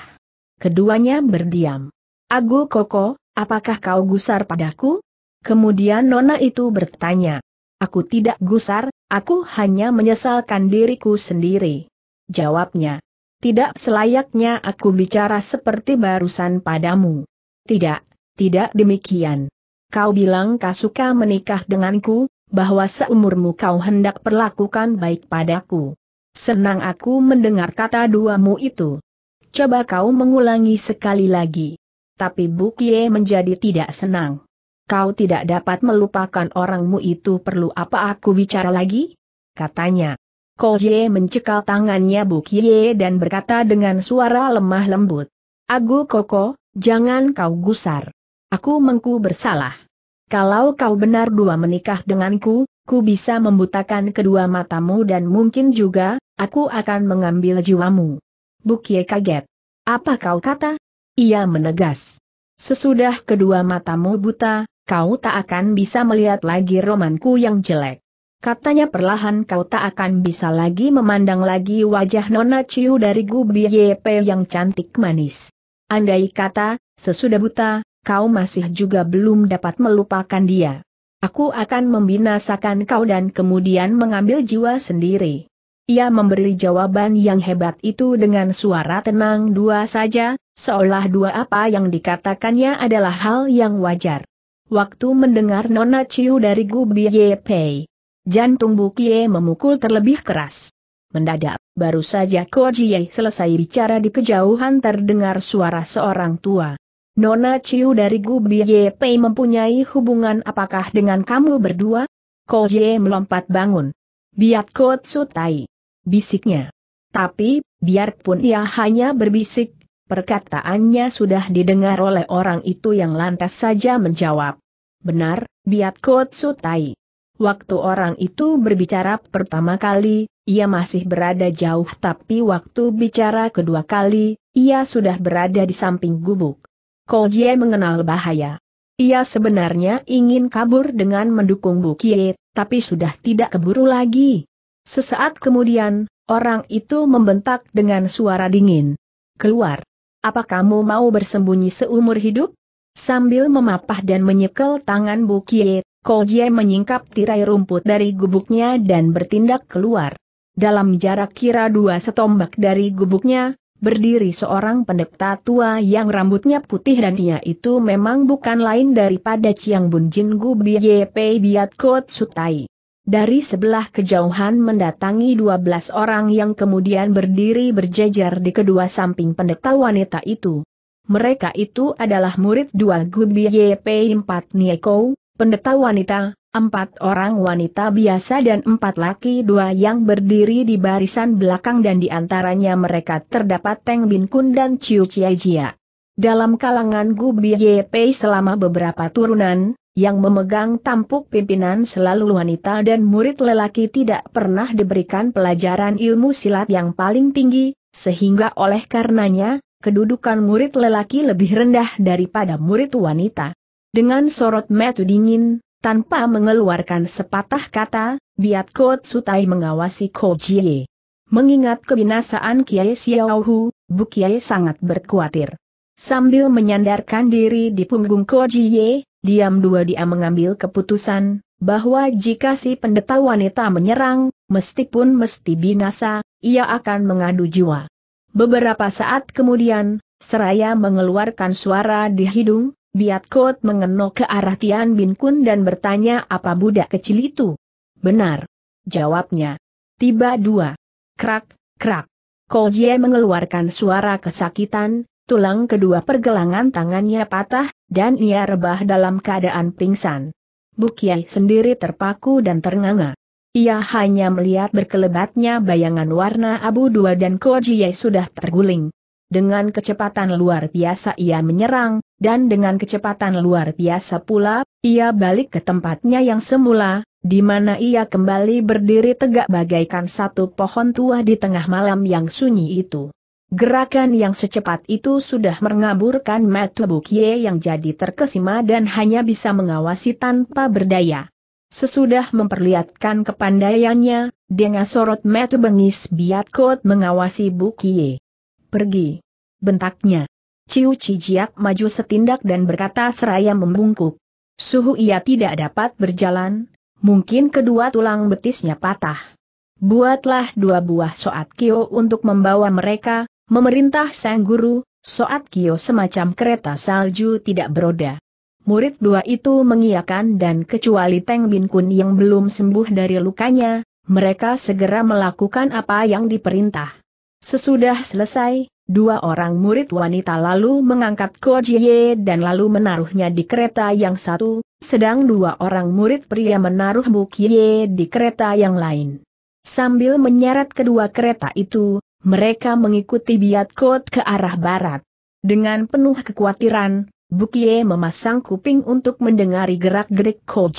Speaker 1: Keduanya berdiam. Agu Koko, apakah kau gusar padaku? Kemudian Nona itu bertanya. Aku tidak gusar, aku hanya menyesalkan diriku sendiri. Jawabnya. Tidak selayaknya aku bicara seperti barusan padamu. Tidak, tidak demikian. Kau bilang kau suka menikah denganku, bahwa seumurmu kau hendak perlakukan baik padaku. Senang aku mendengar kata duamu itu. Coba kau mengulangi sekali lagi. Tapi Bukie menjadi tidak senang kau tidak dapat melupakan orangmu itu perlu apa aku bicara lagi? Katanya. Koje mencekal tangannya Bukie dan berkata dengan suara lemah lembut. Agu Koko, jangan kau gusar. Aku mengku bersalah. Kalau kau benar dua menikah denganku, ku bisa membutakan kedua matamu dan mungkin juga, aku akan mengambil jiwamu. Bukie kaget. Apa kau kata? Ia menegas. Sesudah kedua matamu buta, kau tak akan bisa melihat lagi romanku yang jelek. Katanya perlahan kau tak akan bisa lagi memandang lagi wajah Nona Ciu dari Gubi YP yang cantik manis. Andai kata, sesudah buta, kau masih juga belum dapat melupakan dia. Aku akan membinasakan kau dan kemudian mengambil jiwa sendiri. Ia memberi jawaban yang hebat itu dengan suara tenang dua saja, seolah dua apa yang dikatakannya adalah hal yang wajar waktu mendengar Nona Ciu dari Gubi Ye Pei. Jantung Bu Bukie memukul terlebih keras. Mendadak, baru saja Jie selesai bicara di kejauhan terdengar suara seorang tua. Nona Ciu dari Gubi Ye Pei mempunyai hubungan apakah dengan kamu berdua? Jie melompat bangun. Biat Kotsu Tai. Bisiknya. Tapi, biarpun ia hanya berbisik, perkataannya sudah didengar oleh orang itu yang lantas saja menjawab. Benar, Biat Kotsu sutai. Waktu orang itu berbicara pertama kali, ia masih berada jauh tapi waktu bicara kedua kali, ia sudah berada di samping gubuk. Kojie mengenal bahaya. Ia sebenarnya ingin kabur dengan mendukung Bukie, tapi sudah tidak keburu lagi. Sesaat kemudian, orang itu membentak dengan suara dingin. Keluar. Apa kamu mau bersembunyi seumur hidup? Sambil memapah dan menyekel tangan Bukie, Koje menyingkap tirai rumput dari gubuknya dan bertindak keluar. Dalam jarak kira dua setombak dari gubuknya, berdiri seorang pendeta tua yang rambutnya putih dan dia itu memang bukan lain daripada Chiang Bun Jin Gu Pei Biat Kot Sutai. Dari sebelah kejauhan mendatangi dua belas orang yang kemudian berdiri berjejer di kedua samping pendeta wanita itu. Mereka itu adalah murid dua Gubi YP 4 Nieko, pendeta wanita, empat orang wanita biasa dan empat laki dua yang berdiri di barisan belakang dan di antaranya mereka terdapat Teng Bin Kun dan Chiu Chia Jia. Dalam kalangan Gubi YP selama beberapa turunan, yang memegang tampuk pimpinan selalu wanita dan murid lelaki tidak pernah diberikan pelajaran ilmu silat yang paling tinggi, sehingga oleh karenanya, kedudukan murid lelaki lebih rendah daripada murid wanita. Dengan sorot metu dingin, tanpa mengeluarkan sepatah kata, Biat Kot Sutai mengawasi Ko Jie. Mengingat kebinasaan Kiai Xiaohu, Bu Kiai sangat berkhawatir. Sambil menyandarkan diri di punggung Ko Jie, diam dua dia mengambil keputusan, bahwa jika si pendeta wanita menyerang, meskipun mesti binasa, ia akan mengadu jiwa. Beberapa saat kemudian, seraya mengeluarkan suara di hidung, Biat Kot mengenok ke arah Tian Bin Kun dan bertanya apa budak kecil itu. Benar. Jawabnya. Tiba dua. Krak, krak. Ko Jie mengeluarkan suara kesakitan, tulang kedua pergelangan tangannya patah, dan ia rebah dalam keadaan pingsan. Bukiai sendiri terpaku dan ternganga. Ia hanya melihat berkelebatnya bayangan warna abu dua dan Kojie sudah terguling. Dengan kecepatan luar biasa ia menyerang, dan dengan kecepatan luar biasa pula, ia balik ke tempatnya yang semula, di mana ia kembali berdiri tegak bagaikan satu pohon tua di tengah malam yang sunyi itu. Gerakan yang secepat itu sudah mengaburkan Matubukye yang jadi terkesima dan hanya bisa mengawasi tanpa berdaya. Sesudah memperlihatkan kepandaiannya, dengan sorot metu bengis kot mengawasi Bukie. Pergi. Bentaknya. Ciu Cijiak maju setindak dan berkata seraya membungkuk. Suhu ia tidak dapat berjalan, mungkin kedua tulang betisnya patah. Buatlah dua buah soat kio untuk membawa mereka, memerintah sang guru, soat kio semacam kereta salju tidak beroda murid dua itu mengiakan dan kecuali Teng Bin Kun yang belum sembuh dari lukanya, mereka segera melakukan apa yang diperintah. Sesudah selesai, dua orang murid wanita lalu mengangkat Ko Jie dan lalu menaruhnya di kereta yang satu, sedang dua orang murid pria menaruh Bu Kie di kereta yang lain. Sambil menyeret kedua kereta itu, mereka mengikuti biat kot ke arah barat. Dengan penuh kekhawatiran, Bukie memasang kuping untuk mendengari gerak-gerik Ko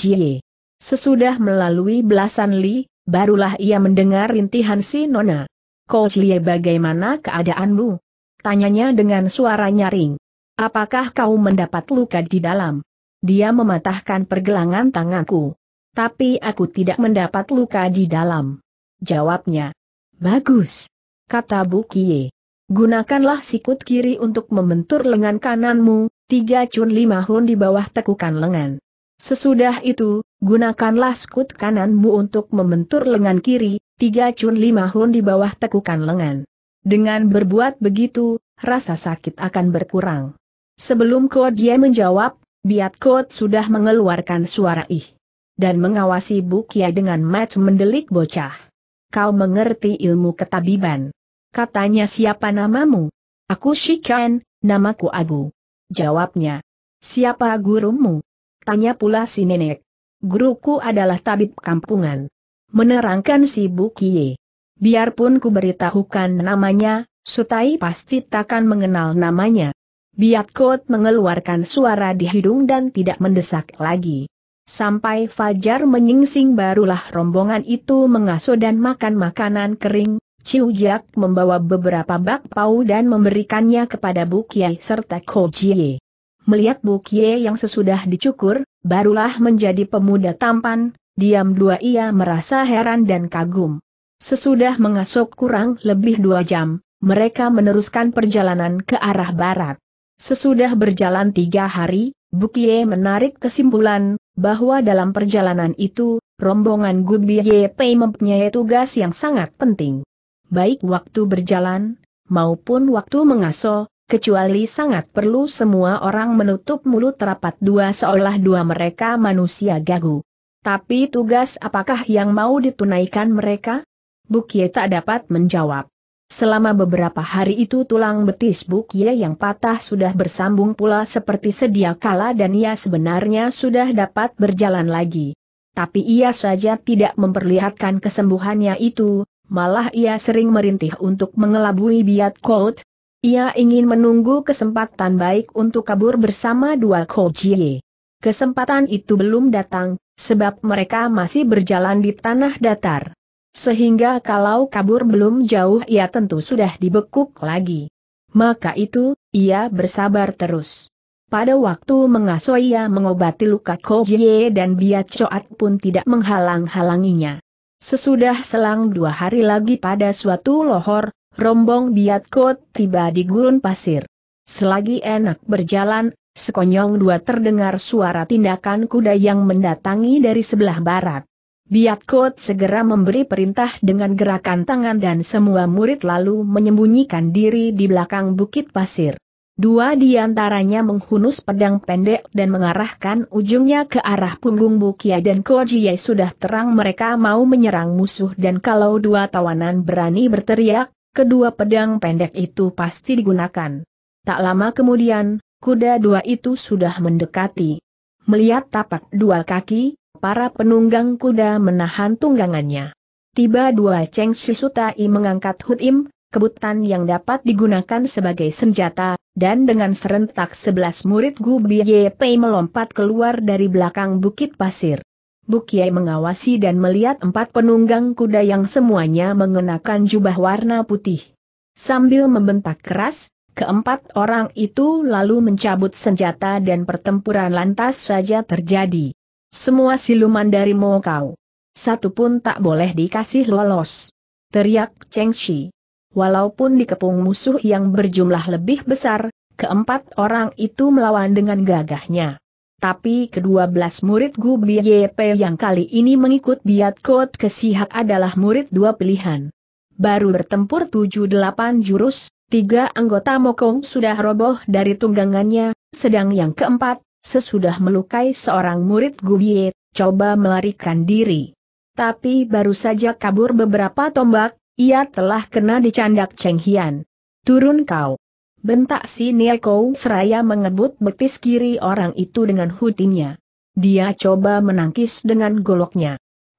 Speaker 1: Sesudah melalui belasan li, barulah ia mendengar rintihan si Nona. Ko bagaimana keadaanmu? Tanyanya dengan suara nyaring. Apakah kau mendapat luka di dalam? Dia mematahkan pergelangan tanganku. Tapi aku tidak mendapat luka di dalam. Jawabnya. Bagus. Kata Bukie. Gunakanlah sikut kiri untuk membentur lengan kananmu, tiga cun lima hun di bawah tekukan lengan. Sesudah itu, gunakanlah skut kananmu untuk membentur lengan kiri, tiga cun lima hun di bawah tekukan lengan. Dengan berbuat begitu, rasa sakit akan berkurang. Sebelum Kod Ye menjawab, Biat Kod sudah mengeluarkan suara ih. Dan mengawasi Bukia dengan mat mendelik bocah. Kau mengerti ilmu ketabiban. Katanya siapa namamu? Aku Shikan, namaku Agu jawabnya. Siapa gurumu? Tanya pula si nenek. Guruku adalah tabib kampungan. Menerangkan si Bukie. Biarpun ku beritahukan namanya, Sutai pasti takkan mengenal namanya. Biatkot mengeluarkan suara di hidung dan tidak mendesak lagi. Sampai Fajar menyingsing barulah rombongan itu mengasuh dan makan makanan kering, Chiu Jiak membawa beberapa bak dan memberikannya kepada Bu Kiai serta Ko Jie. Melihat Bu Kie yang sesudah dicukur, barulah menjadi pemuda tampan, diam dua ia merasa heran dan kagum. Sesudah mengasok kurang lebih dua jam, mereka meneruskan perjalanan ke arah barat. Sesudah berjalan tiga hari, Bu menarik kesimpulan, bahwa dalam perjalanan itu, rombongan Gubi Pei mempunyai tugas yang sangat penting baik waktu berjalan, maupun waktu mengaso, kecuali sangat perlu semua orang menutup mulut rapat dua seolah dua mereka manusia gagu. Tapi tugas apakah yang mau ditunaikan mereka? Bukie tak dapat menjawab. Selama beberapa hari itu tulang betis Bukye yang patah sudah bersambung pula seperti sedia kala dan ia sebenarnya sudah dapat berjalan lagi. Tapi ia saja tidak memperlihatkan kesembuhannya itu, Malah ia sering merintih untuk mengelabui Biat Colt. Ia ingin menunggu kesempatan baik untuk kabur bersama dua Kojie. Kesempatan itu belum datang, sebab mereka masih berjalan di tanah datar. Sehingga kalau kabur belum jauh ia tentu sudah dibekuk lagi. Maka itu, ia bersabar terus. Pada waktu mengasuh ia mengobati luka Kojie dan Biat Coat pun tidak menghalang-halanginya. Sesudah selang dua hari lagi pada suatu lohor, rombong Kot tiba di gurun pasir. Selagi enak berjalan, sekonyong dua terdengar suara tindakan kuda yang mendatangi dari sebelah barat. Kot segera memberi perintah dengan gerakan tangan dan semua murid lalu menyembunyikan diri di belakang bukit pasir. Dua di antaranya menghunus pedang pendek dan mengarahkan ujungnya ke arah punggung Bukia dan Kojiyai sudah terang mereka mau menyerang musuh dan kalau dua tawanan berani berteriak, kedua pedang pendek itu pasti digunakan. Tak lama kemudian, kuda dua itu sudah mendekati. Melihat tapak dua kaki, para penunggang kuda menahan tunggangannya. Tiba dua Cheng Shisutai mengangkat Hutim, kebutan yang dapat digunakan sebagai senjata, dan dengan serentak sebelas murid Gu Pei melompat keluar dari belakang bukit pasir. Bukiai mengawasi dan melihat empat penunggang kuda yang semuanya mengenakan jubah warna putih. Sambil membentak keras, keempat orang itu lalu mencabut senjata dan pertempuran lantas saja terjadi. Semua siluman dari Mokau. Satu pun tak boleh dikasih lolos. Teriak Cheng Shi walaupun dikepung musuh yang berjumlah lebih besar, keempat orang itu melawan dengan gagahnya. Tapi kedua belas murid Gu Biyep yang kali ini mengikut biat kot ke Sihak adalah murid dua pilihan. Baru bertempur tujuh delapan jurus, tiga anggota Mokong sudah roboh dari tunggangannya, sedang yang keempat, sesudah melukai seorang murid Gu coba melarikan diri. Tapi baru saja kabur beberapa tombak, ia telah kena dicandak Cheng Hian. Turun kau. Bentak si Nieko seraya mengebut betis kiri orang itu dengan hutinya. Dia coba menangkis dengan goloknya.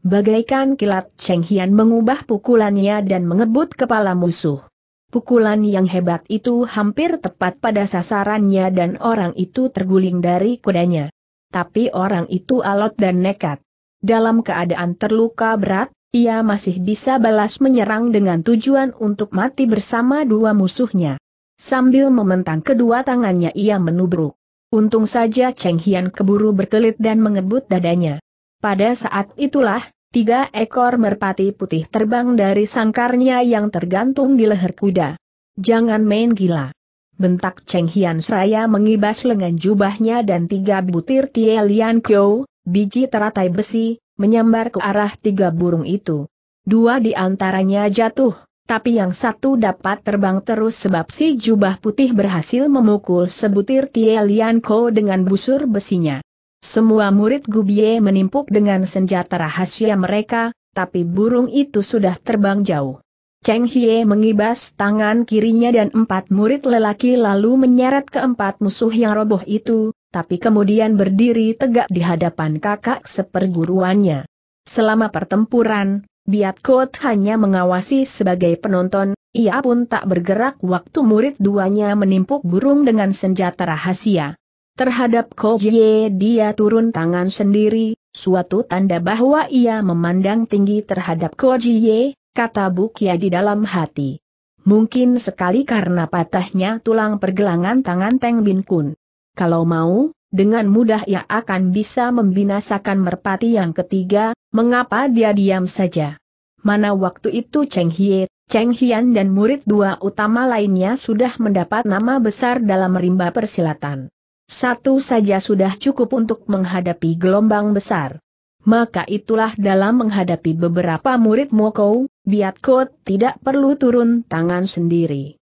Speaker 1: Bagaikan kilat Cheng Hian mengubah pukulannya dan mengebut kepala musuh. Pukulan yang hebat itu hampir tepat pada sasarannya dan orang itu terguling dari kudanya. Tapi orang itu alot dan nekat. Dalam keadaan terluka berat, ia masih bisa balas menyerang dengan tujuan untuk mati bersama dua musuhnya. Sambil mementang kedua tangannya ia menubruk. Untung saja Cheng Hian keburu berkelit dan mengebut dadanya. Pada saat itulah, tiga ekor merpati putih terbang dari sangkarnya yang tergantung di leher kuda. Jangan main gila. Bentak Cheng Hian seraya mengibas lengan jubahnya dan tiga butir Tie Lian Kyo, biji teratai besi, menyambar ke arah tiga burung itu. Dua di antaranya jatuh, tapi yang satu dapat terbang terus sebab si jubah putih berhasil memukul sebutir Lian Ko dengan busur besinya. Semua murid Gubie menimpuk dengan senjata rahasia mereka, tapi burung itu sudah terbang jauh. Cheng Hie mengibas tangan kirinya dan empat murid lelaki lalu menyeret keempat musuh yang roboh itu, tapi kemudian berdiri tegak di hadapan kakak seperguruannya. Selama pertempuran, Biat Kot hanya mengawasi sebagai penonton, ia pun tak bergerak waktu murid duanya menimpuk burung dengan senjata rahasia. Terhadap Jie, dia turun tangan sendiri, suatu tanda bahwa ia memandang tinggi terhadap Jie, kata Bukia di dalam hati. Mungkin sekali karena patahnya tulang pergelangan tangan Teng Bin Kun. Kalau mau, dengan mudah ia akan bisa membinasakan merpati yang ketiga, mengapa dia diam saja? Mana waktu itu Cheng Hie, Cheng Hian dan murid dua utama lainnya sudah mendapat nama besar dalam rimba persilatan. Satu saja sudah cukup untuk menghadapi gelombang besar. Maka itulah dalam menghadapi beberapa murid Mokou, Biat Kot tidak perlu turun tangan sendiri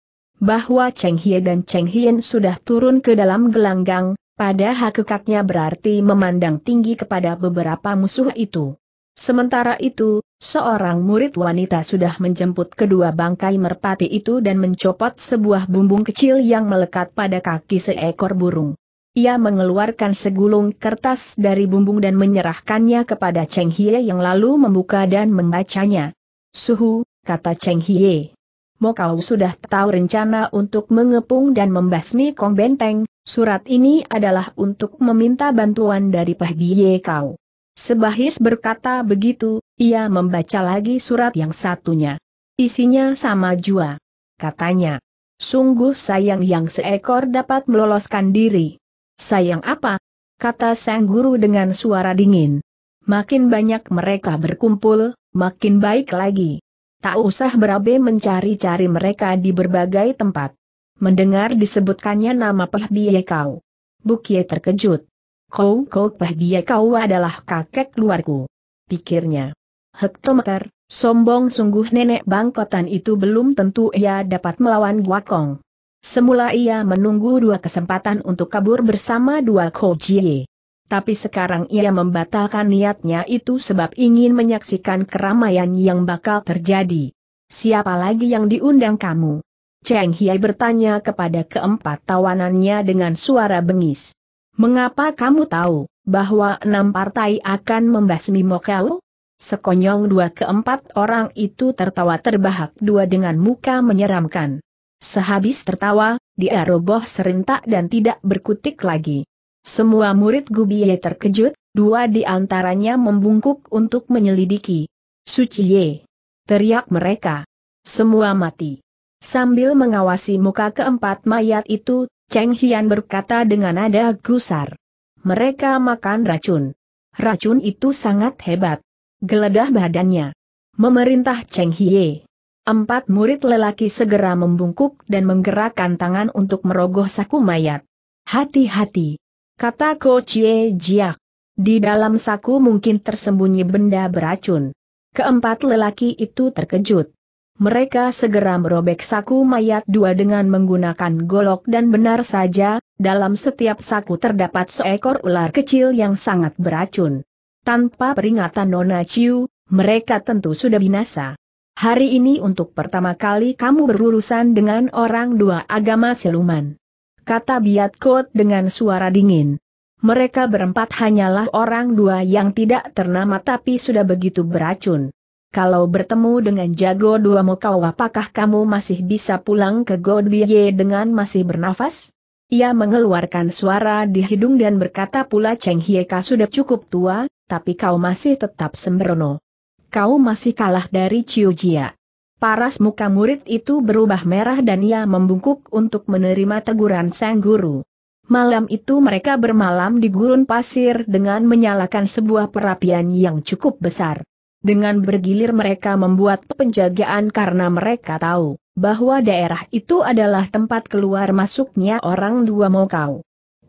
Speaker 1: bahwa Cheng Hie dan Cheng Hien sudah turun ke dalam gelanggang, pada hakikatnya berarti memandang tinggi kepada beberapa musuh itu. Sementara itu, seorang murid wanita sudah menjemput kedua bangkai merpati itu dan mencopot sebuah bumbung kecil yang melekat pada kaki seekor burung. Ia mengeluarkan segulung kertas dari bumbung dan menyerahkannya kepada Cheng Hie yang lalu membuka dan membacanya. Suhu, kata Cheng Hie. Mo kau sudah tahu rencana untuk mengepung dan membasmi Kong Benteng, surat ini adalah untuk meminta bantuan dari Pah kau. Sebahis berkata begitu, ia membaca lagi surat yang satunya. Isinya sama jua. Katanya, sungguh sayang yang seekor dapat meloloskan diri. Sayang apa? Kata sang guru dengan suara dingin. Makin banyak mereka berkumpul, makin baik lagi. Tak usah berabe mencari-cari mereka di berbagai tempat. Mendengar disebutkannya nama Peh Kau. Bukie terkejut. Kau Kau Peh Kau adalah kakek luarku. Pikirnya. Hektometer, sombong sungguh nenek bangkotan itu belum tentu ia dapat melawan gua kong. Semula ia menunggu dua kesempatan untuk kabur bersama dua Ko Jie tapi sekarang ia membatalkan niatnya itu sebab ingin menyaksikan keramaian yang bakal terjadi. Siapa lagi yang diundang kamu? Cheng Hiai bertanya kepada keempat tawanannya dengan suara bengis. Mengapa kamu tahu bahwa enam partai akan membasmi Mokau? Sekonyong dua keempat orang itu tertawa terbahak dua dengan muka menyeramkan. Sehabis tertawa, dia roboh serentak dan tidak berkutik lagi. Semua murid Gubiye terkejut, dua di antaranya membungkuk untuk menyelidiki. Suci Ye! Teriak mereka. Semua mati. Sambil mengawasi muka keempat mayat itu, Cheng Hian berkata dengan nada gusar. Mereka makan racun. Racun itu sangat hebat. Geledah badannya. Memerintah Cheng Hie. Empat murid lelaki segera membungkuk dan menggerakkan tangan untuk merogoh saku mayat. Hati-hati. Kata Ko Chie Jiak. Di dalam saku mungkin tersembunyi benda beracun. Keempat lelaki itu terkejut. Mereka segera merobek saku mayat dua dengan menggunakan golok dan benar saja, dalam setiap saku terdapat seekor ular kecil yang sangat beracun. Tanpa peringatan Nona Chiu, mereka tentu sudah binasa. Hari ini untuk pertama kali kamu berurusan dengan orang dua agama siluman kata Biatkot dengan suara dingin. Mereka berempat hanyalah orang dua yang tidak ternama tapi sudah begitu beracun. Kalau bertemu dengan jago dua muka apakah kamu masih bisa pulang ke Godbye dengan masih bernafas? Ia mengeluarkan suara di hidung dan berkata pula Cheng Hieka sudah cukup tua, tapi kau masih tetap sembrono. Kau masih kalah dari Chiu Jia. Paras muka murid itu berubah merah dan ia membungkuk untuk menerima teguran sang guru. Malam itu mereka bermalam di gurun pasir dengan menyalakan sebuah perapian yang cukup besar. Dengan bergilir mereka membuat penjagaan karena mereka tahu bahwa daerah itu adalah tempat keluar masuknya orang dua mokau.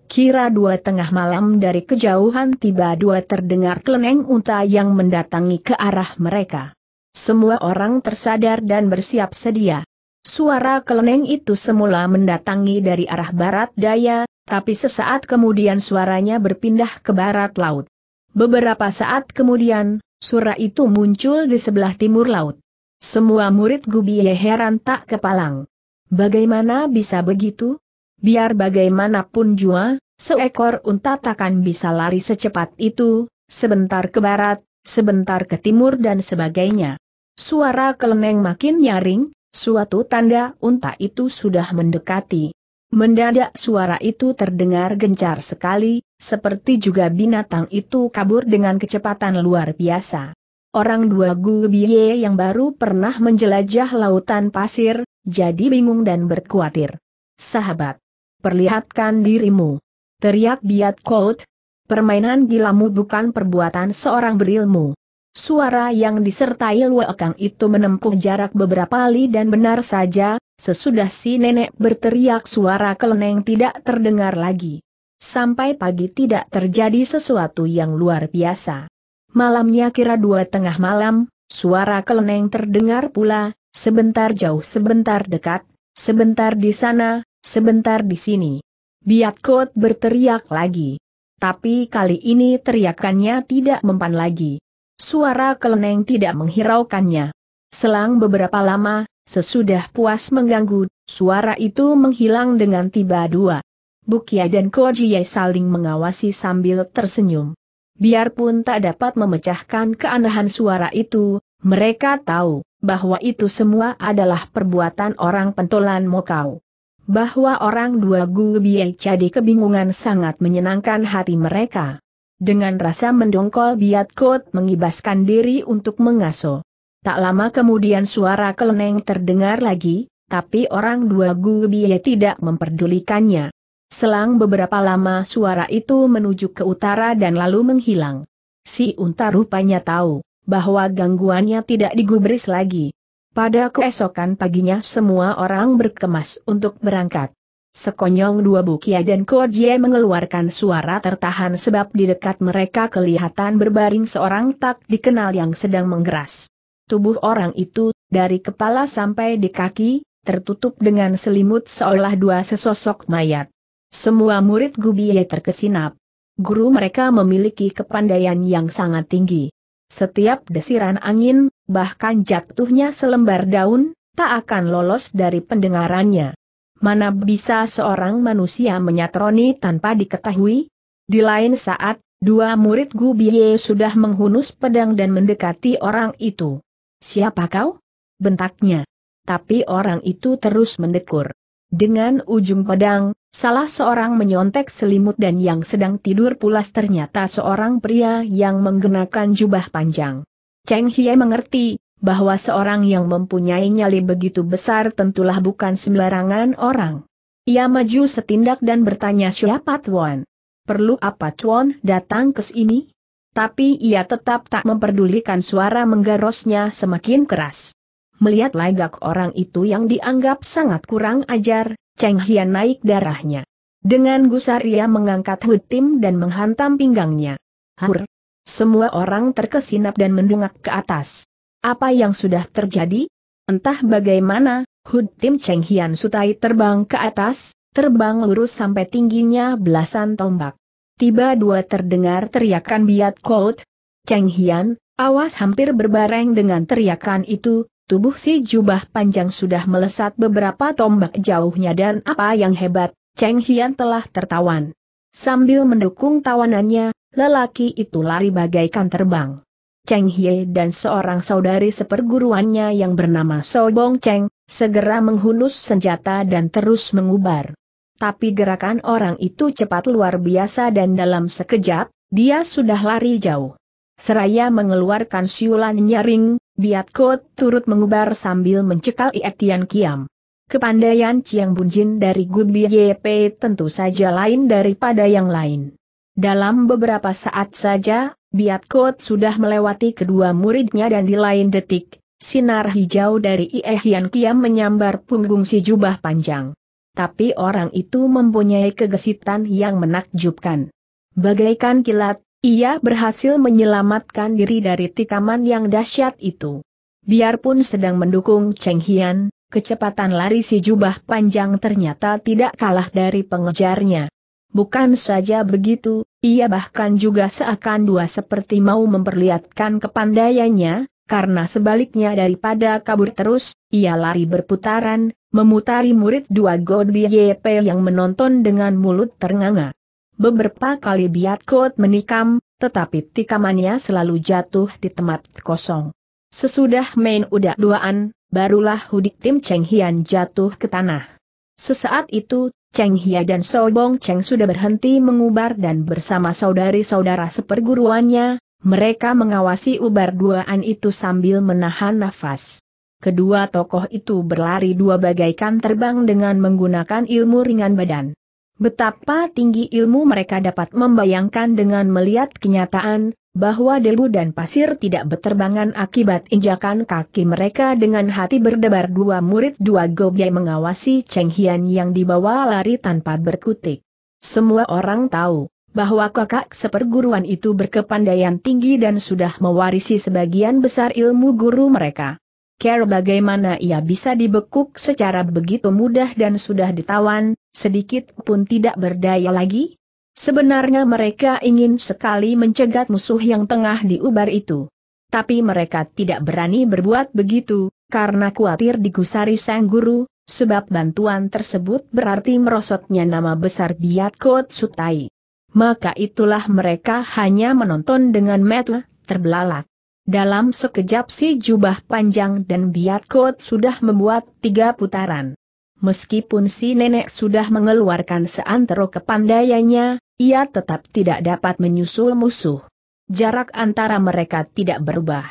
Speaker 1: Kira dua tengah malam dari kejauhan tiba dua terdengar keleneng unta yang mendatangi ke arah mereka. Semua orang tersadar dan bersiap sedia. Suara keleneng itu semula mendatangi dari arah barat daya, tapi sesaat kemudian suaranya berpindah ke barat laut. Beberapa saat kemudian, suara itu muncul di sebelah timur laut. Semua murid Gubie heran tak kepalang. Bagaimana bisa begitu? Biar bagaimanapun jua, seekor unta takkan bisa lari secepat itu, sebentar ke barat, sebentar ke timur dan sebagainya. Suara kelengeng makin nyaring, suatu tanda unta itu sudah mendekati. Mendadak suara itu terdengar gencar sekali, seperti juga binatang itu kabur dengan kecepatan luar biasa. Orang dua Gubiye yang baru pernah menjelajah lautan pasir, jadi bingung dan berkuatir. Sahabat, perlihatkan dirimu. Teriak Biat Colt, permainan gilamu bukan perbuatan seorang berilmu. Suara yang disertai luakang itu menempuh jarak beberapa li dan benar saja, sesudah si nenek berteriak suara keleneng tidak terdengar lagi. Sampai pagi tidak terjadi sesuatu yang luar biasa. Malamnya kira dua tengah malam, suara keleneng terdengar pula, sebentar jauh sebentar dekat, sebentar di sana, sebentar di sini. Biatkot berteriak lagi. Tapi kali ini teriakannya tidak mempan lagi. Suara keleneng tidak menghiraukannya. Selang beberapa lama, sesudah puas mengganggu, suara itu menghilang dengan tiba dua. Bukia dan Kojiye saling mengawasi sambil tersenyum. Biarpun tak dapat memecahkan keanehan suara itu, mereka tahu bahwa itu semua adalah perbuatan orang pentolan Mokau. Bahwa orang dua Gu Biei jadi kebingungan sangat menyenangkan hati mereka. Dengan rasa mendongkol Biat Kot mengibaskan diri untuk mengaso. Tak lama kemudian suara keleneng terdengar lagi, tapi orang dua Gubie tidak memperdulikannya. Selang beberapa lama suara itu menuju ke utara dan lalu menghilang. Si unta rupanya tahu bahwa gangguannya tidak digubris lagi. Pada keesokan paginya semua orang berkemas untuk berangkat. Sekonyong dua Bukia dan Kojie mengeluarkan suara tertahan sebab di dekat mereka kelihatan berbaring seorang tak dikenal yang sedang menggeras. Tubuh orang itu, dari kepala sampai di kaki, tertutup dengan selimut seolah dua sesosok mayat. Semua murid Gubie terkesinap. Guru mereka memiliki kepandaian yang sangat tinggi. Setiap desiran angin, bahkan jatuhnya selembar daun, tak akan lolos dari pendengarannya. Mana bisa seorang manusia menyatroni tanpa diketahui? Di lain saat, dua murid Bie sudah menghunus pedang dan mendekati orang itu. Siapa kau? Bentaknya. Tapi orang itu terus mendekur. Dengan ujung pedang, salah seorang menyontek selimut dan yang sedang tidur pulas ternyata seorang pria yang menggenakan jubah panjang. Cheng Hie mengerti, bahwa seorang yang mempunyai nyali begitu besar tentulah bukan sembarangan orang. Ia maju setindak dan bertanya siapa Tuan? Perlu apa Tuan datang ke sini? Tapi ia tetap tak memperdulikan suara menggarosnya semakin keras. Melihat lagak orang itu yang dianggap sangat kurang ajar, Cheng Hian naik darahnya. Dengan gusar ia mengangkat hutim dan menghantam pinggangnya. Hur! Semua orang terkesinap dan mendungak ke atas. Apa yang sudah terjadi? Entah bagaimana, Hud Tim Cheng Hian Sutai terbang ke atas, terbang lurus sampai tingginya belasan tombak. Tiba dua terdengar teriakan biat Kout. Cheng Hian, awas hampir berbareng dengan teriakan itu, tubuh si jubah panjang sudah melesat beberapa tombak jauhnya dan apa yang hebat, Cheng Hian telah tertawan. Sambil mendukung tawanannya, lelaki itu lari bagaikan terbang. Cheng Hie dan seorang saudari seperguruannya yang bernama So Bong Cheng, segera menghunus senjata dan terus mengubar. Tapi gerakan orang itu cepat luar biasa dan dalam sekejap, dia sudah lari jauh. Seraya mengeluarkan siulan nyaring, Biat Kot turut mengubar sambil mencekal Ietian Kiam. Kepandaian Chiang Bunjin dari Gubi YP tentu saja lain daripada yang lain. Dalam beberapa saat saja, Biatkot sudah melewati kedua muridnya dan di lain detik, sinar hijau dari Iehian Kiam menyambar punggung si jubah panjang. Tapi orang itu mempunyai kegesitan yang menakjubkan. Bagaikan kilat, ia berhasil menyelamatkan diri dari tikaman yang dahsyat itu. Biarpun sedang mendukung Cheng Hian, kecepatan lari si jubah panjang ternyata tidak kalah dari pengejarnya. Bukan saja begitu, ia bahkan juga seakan dua seperti mau memperlihatkan kepandaiannya, karena sebaliknya daripada kabur terus, ia lari berputaran, memutari murid dua God YP yang menonton dengan mulut ternganga. Beberapa kali kot menikam, tetapi tikamannya selalu jatuh di tempat kosong. Sesudah main udah duaan, barulah Hudik Tim Cheng Hian jatuh ke tanah. Sesaat itu, Cheng Hia dan Sobong Cheng sudah berhenti mengubar dan bersama saudari-saudara seperguruannya, mereka mengawasi ubar duaan itu sambil menahan nafas. Kedua tokoh itu berlari dua bagaikan terbang dengan menggunakan ilmu ringan badan. Betapa tinggi ilmu mereka dapat membayangkan dengan melihat kenyataan, bahwa debu dan pasir tidak beterbangan akibat injakan kaki mereka dengan hati berdebar dua murid dua gobyai mengawasi Cheng Hian yang dibawa lari tanpa berkutik. Semua orang tahu bahwa kakak seperguruan itu berkepandaian tinggi dan sudah mewarisi sebagian besar ilmu guru mereka. Care bagaimana ia bisa dibekuk secara begitu mudah dan sudah ditawan, sedikit pun tidak berdaya lagi? Sebenarnya mereka ingin sekali mencegat musuh yang tengah diubar itu. Tapi mereka tidak berani berbuat begitu, karena khawatir digusari sang guru, sebab bantuan tersebut berarti merosotnya nama besar Biat Kot Sutai. Maka itulah mereka hanya menonton dengan metu, terbelalak. Dalam sekejap si jubah panjang dan Biat Kot sudah membuat tiga putaran. Meskipun si nenek sudah mengeluarkan seantero kepandaiannya, ia tetap tidak dapat menyusul musuh. Jarak antara mereka tidak berubah.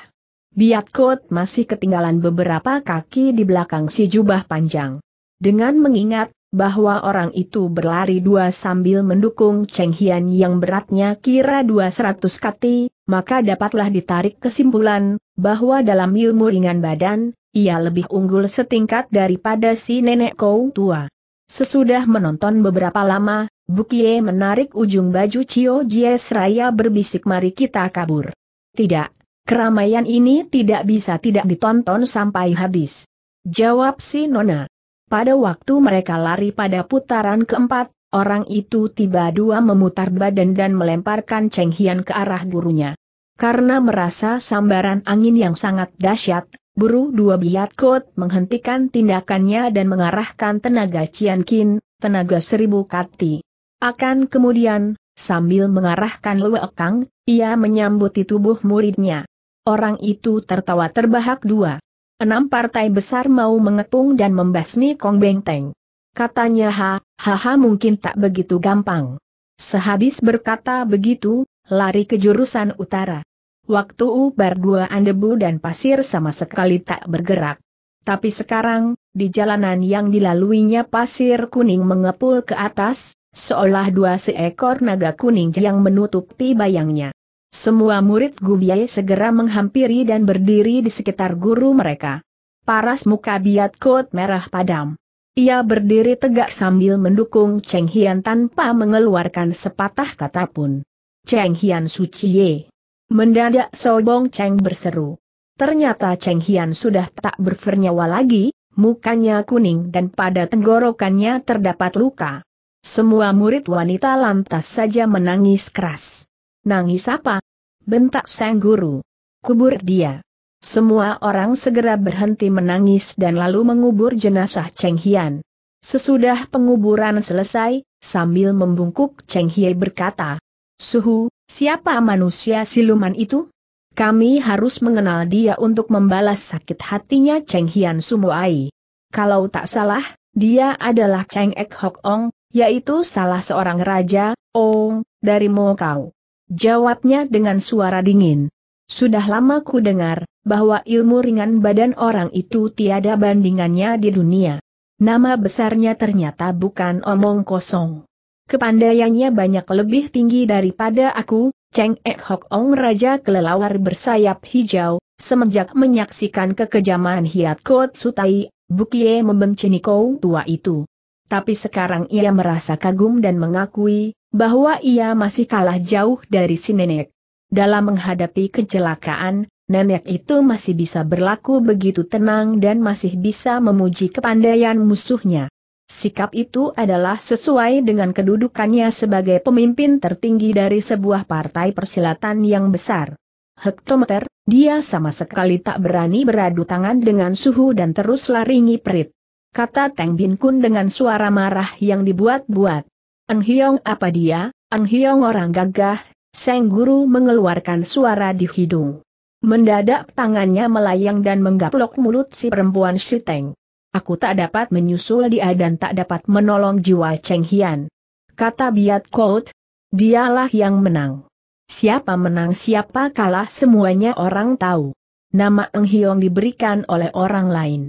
Speaker 1: Biatkot masih ketinggalan beberapa kaki di belakang si jubah panjang. Dengan mengingat bahwa orang itu berlari dua sambil mendukung Cheng Hian yang beratnya kira 200 kati, maka dapatlah ditarik kesimpulan, bahwa dalam ilmu ringan badan, ia lebih unggul setingkat daripada si nenek kau tua. Sesudah menonton beberapa lama, Bukie menarik ujung baju Cio Jie seraya berbisik mari kita kabur. Tidak, keramaian ini tidak bisa tidak ditonton sampai habis. Jawab si Nona. Pada waktu mereka lari pada putaran keempat, orang itu tiba dua memutar badan dan melemparkan Cheng Hian ke arah gurunya. Karena merasa sambaran angin yang sangat dahsyat, buru dua biat kot menghentikan tindakannya dan mengarahkan tenaga Ciankin, tenaga seribu kati. Akan kemudian, sambil mengarahkan luekang, ia menyambuti tubuh muridnya. Orang itu tertawa terbahak dua. Enam partai besar mau mengepung dan membasmi Kong Beng Teng. Katanya ha, haha mungkin tak begitu gampang. Sehabis berkata begitu, lari ke jurusan utara. Waktu ubar dua andebu dan pasir sama sekali tak bergerak. Tapi sekarang, di jalanan yang dilaluinya pasir kuning mengepul ke atas, seolah dua seekor naga kuning yang menutupi bayangnya. Semua murid Gubiai segera menghampiri dan berdiri di sekitar guru mereka. Paras muka biat kot merah padam. Ia berdiri tegak sambil mendukung Cheng Hian tanpa mengeluarkan sepatah kata pun. Cheng Hian Suciye. Mendadak Sobong Cheng berseru. Ternyata Cheng Hian sudah tak bernyawa lagi, mukanya kuning dan pada tenggorokannya terdapat luka. Semua murid wanita lantas saja menangis keras. Nangis apa? Bentak sang guru. Kubur dia. Semua orang segera berhenti menangis dan lalu mengubur jenazah Cheng Hian. Sesudah penguburan selesai, sambil membungkuk Cheng Hie berkata, Suhu, Siapa manusia siluman itu? Kami harus mengenal dia untuk membalas sakit hatinya Cheng Hian Sumuai, Kalau tak salah, dia adalah Cheng Ek Hok Ong, yaitu salah seorang raja, Ong, dari Mokau. Jawabnya dengan suara dingin. Sudah lama ku dengar, bahwa ilmu ringan badan orang itu tiada bandingannya di dunia. Nama besarnya ternyata bukan omong kosong. Kepandaiannya banyak lebih tinggi daripada aku, Cheng Ek Hok Ong Raja Kelelawar bersayap hijau, semenjak menyaksikan kekejaman Hiat Kot Sutai, Bukie membenci Nikou tua itu. Tapi sekarang ia merasa kagum dan mengakui, bahwa ia masih kalah jauh dari si nenek. Dalam menghadapi kecelakaan, nenek itu masih bisa berlaku begitu tenang dan masih bisa memuji kepandaian musuhnya. Sikap itu adalah sesuai dengan kedudukannya sebagai pemimpin tertinggi dari sebuah partai persilatan yang besar. Hektometer, dia sama sekali tak berani beradu tangan dengan suhu dan terus laringi perit. Kata Teng Bin Kun dengan suara marah yang dibuat-buat. Ang Hiong apa dia, Ang Hiong orang gagah, Seng Guru mengeluarkan suara di hidung. Mendadak tangannya melayang dan menggaplok mulut si perempuan si Teng. Aku tak dapat menyusul dia dan tak dapat menolong jiwa Cheng Hian. Kata Biat Kout, dialah yang menang. Siapa menang siapa kalah semuanya orang tahu. Nama Eng Hiong diberikan oleh orang lain.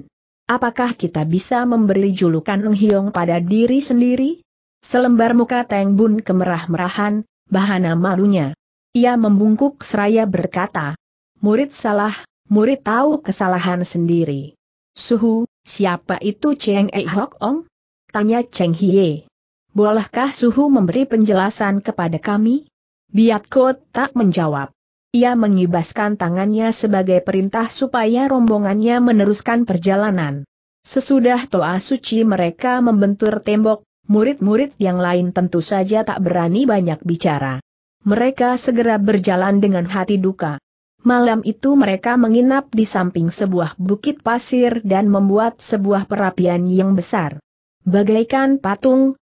Speaker 1: Apakah kita bisa memberi julukan Eng Hiong pada diri sendiri? Selembar muka Teng Bun kemerah-merahan, bahana malunya. Ia membungkuk seraya berkata, Murid salah, murid tahu kesalahan sendiri. Suhu, Siapa itu Cheng E Hok Ong? Tanya Cheng Hie. Bolehkah Suhu memberi penjelasan kepada kami? Biat Biatko tak menjawab. Ia mengibaskan tangannya sebagai perintah supaya rombongannya meneruskan perjalanan. Sesudah toa suci mereka membentur tembok, murid-murid yang lain tentu saja tak berani banyak bicara. Mereka segera berjalan dengan hati duka. Malam itu mereka menginap di samping sebuah bukit pasir dan membuat sebuah perapian yang besar. Bagaikan patung,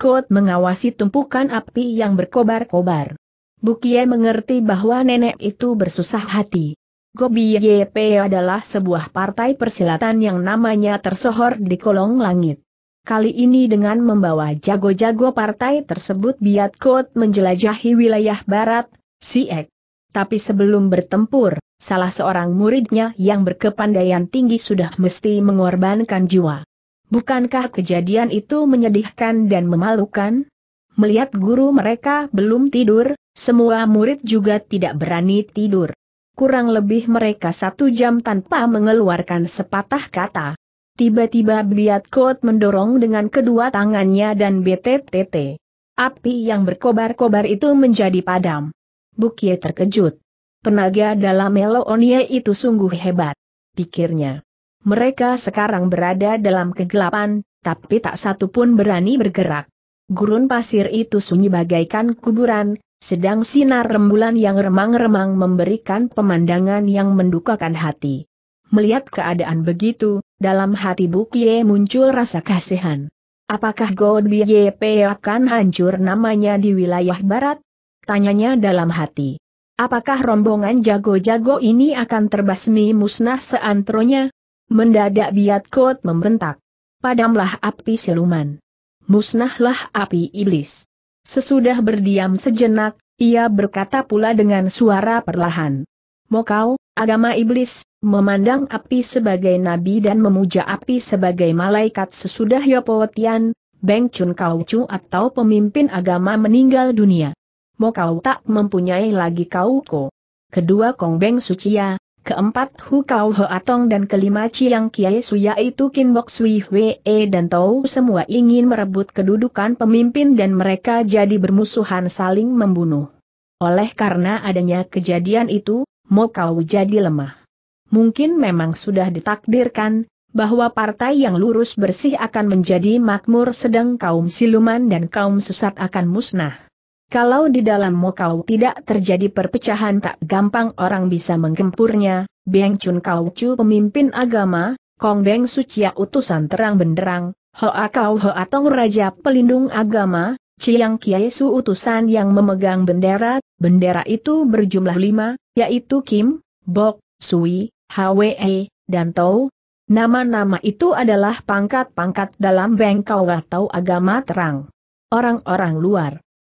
Speaker 1: Kot mengawasi tumpukan api yang berkobar-kobar. Bukie mengerti bahwa nenek itu bersusah hati. Gobi YP adalah sebuah partai persilatan yang namanya tersohor di kolong langit. Kali ini dengan membawa jago-jago partai tersebut Kot menjelajahi wilayah barat, Siek. Tapi sebelum bertempur, salah seorang muridnya yang berkepandaian tinggi sudah mesti mengorbankan jiwa. Bukankah kejadian itu menyedihkan dan memalukan? Melihat guru mereka belum tidur, semua murid juga tidak berani tidur. Kurang lebih mereka satu jam tanpa mengeluarkan sepatah kata. Tiba-tiba Biat Kot mendorong dengan kedua tangannya dan BTTT. Api yang berkobar-kobar itu menjadi padam. Bukie terkejut. Penaga dalam Meloonia itu sungguh hebat, pikirnya. Mereka sekarang berada dalam kegelapan, tapi tak satu pun berani bergerak. Gurun pasir itu sunyi bagaikan kuburan, sedang sinar rembulan yang remang-remang memberikan pemandangan yang mendukakan hati. Melihat keadaan begitu, dalam hati Bukie muncul rasa kasihan. Apakah God Biepe akan hancur namanya di wilayah barat? Tanyanya dalam hati. Apakah rombongan jago-jago ini akan terbasmi musnah seantronya? Mendadak biat kot membentak. Padamlah api siluman. Musnahlah api iblis. Sesudah berdiam sejenak, ia berkata pula dengan suara perlahan. Mokau, agama iblis, memandang api sebagai nabi dan memuja api sebagai malaikat sesudah Tian, Beng Chun Kau Chu atau pemimpin agama meninggal dunia. Mo kau tak mempunyai lagi kau ko. Kedua Kong Beng Sucia, keempat Hu Kau Ho Atong dan kelima Chiang Kiai Suya itu Kin Bok Sui Hwe e dan Tau semua ingin merebut kedudukan pemimpin dan mereka jadi bermusuhan saling membunuh. Oleh karena adanya kejadian itu, Mo Kau jadi lemah. Mungkin memang sudah ditakdirkan, bahwa partai yang lurus bersih akan menjadi makmur sedang kaum siluman dan kaum sesat akan musnah. Kalau di dalam Mokau tidak terjadi perpecahan tak gampang orang bisa menggempurnya, Beng Chun Kau Chu pemimpin agama, Kong Beng suciya utusan terang benderang, Hoa Kau Hoa Tong Raja pelindung agama, Chiang Kiai Su utusan yang memegang bendera, bendera itu berjumlah lima, yaitu Kim, Bok, Sui, Hwee, dan Tau. Nama-nama itu adalah pangkat-pangkat dalam bengkau atau agama terang. Orang-orang luar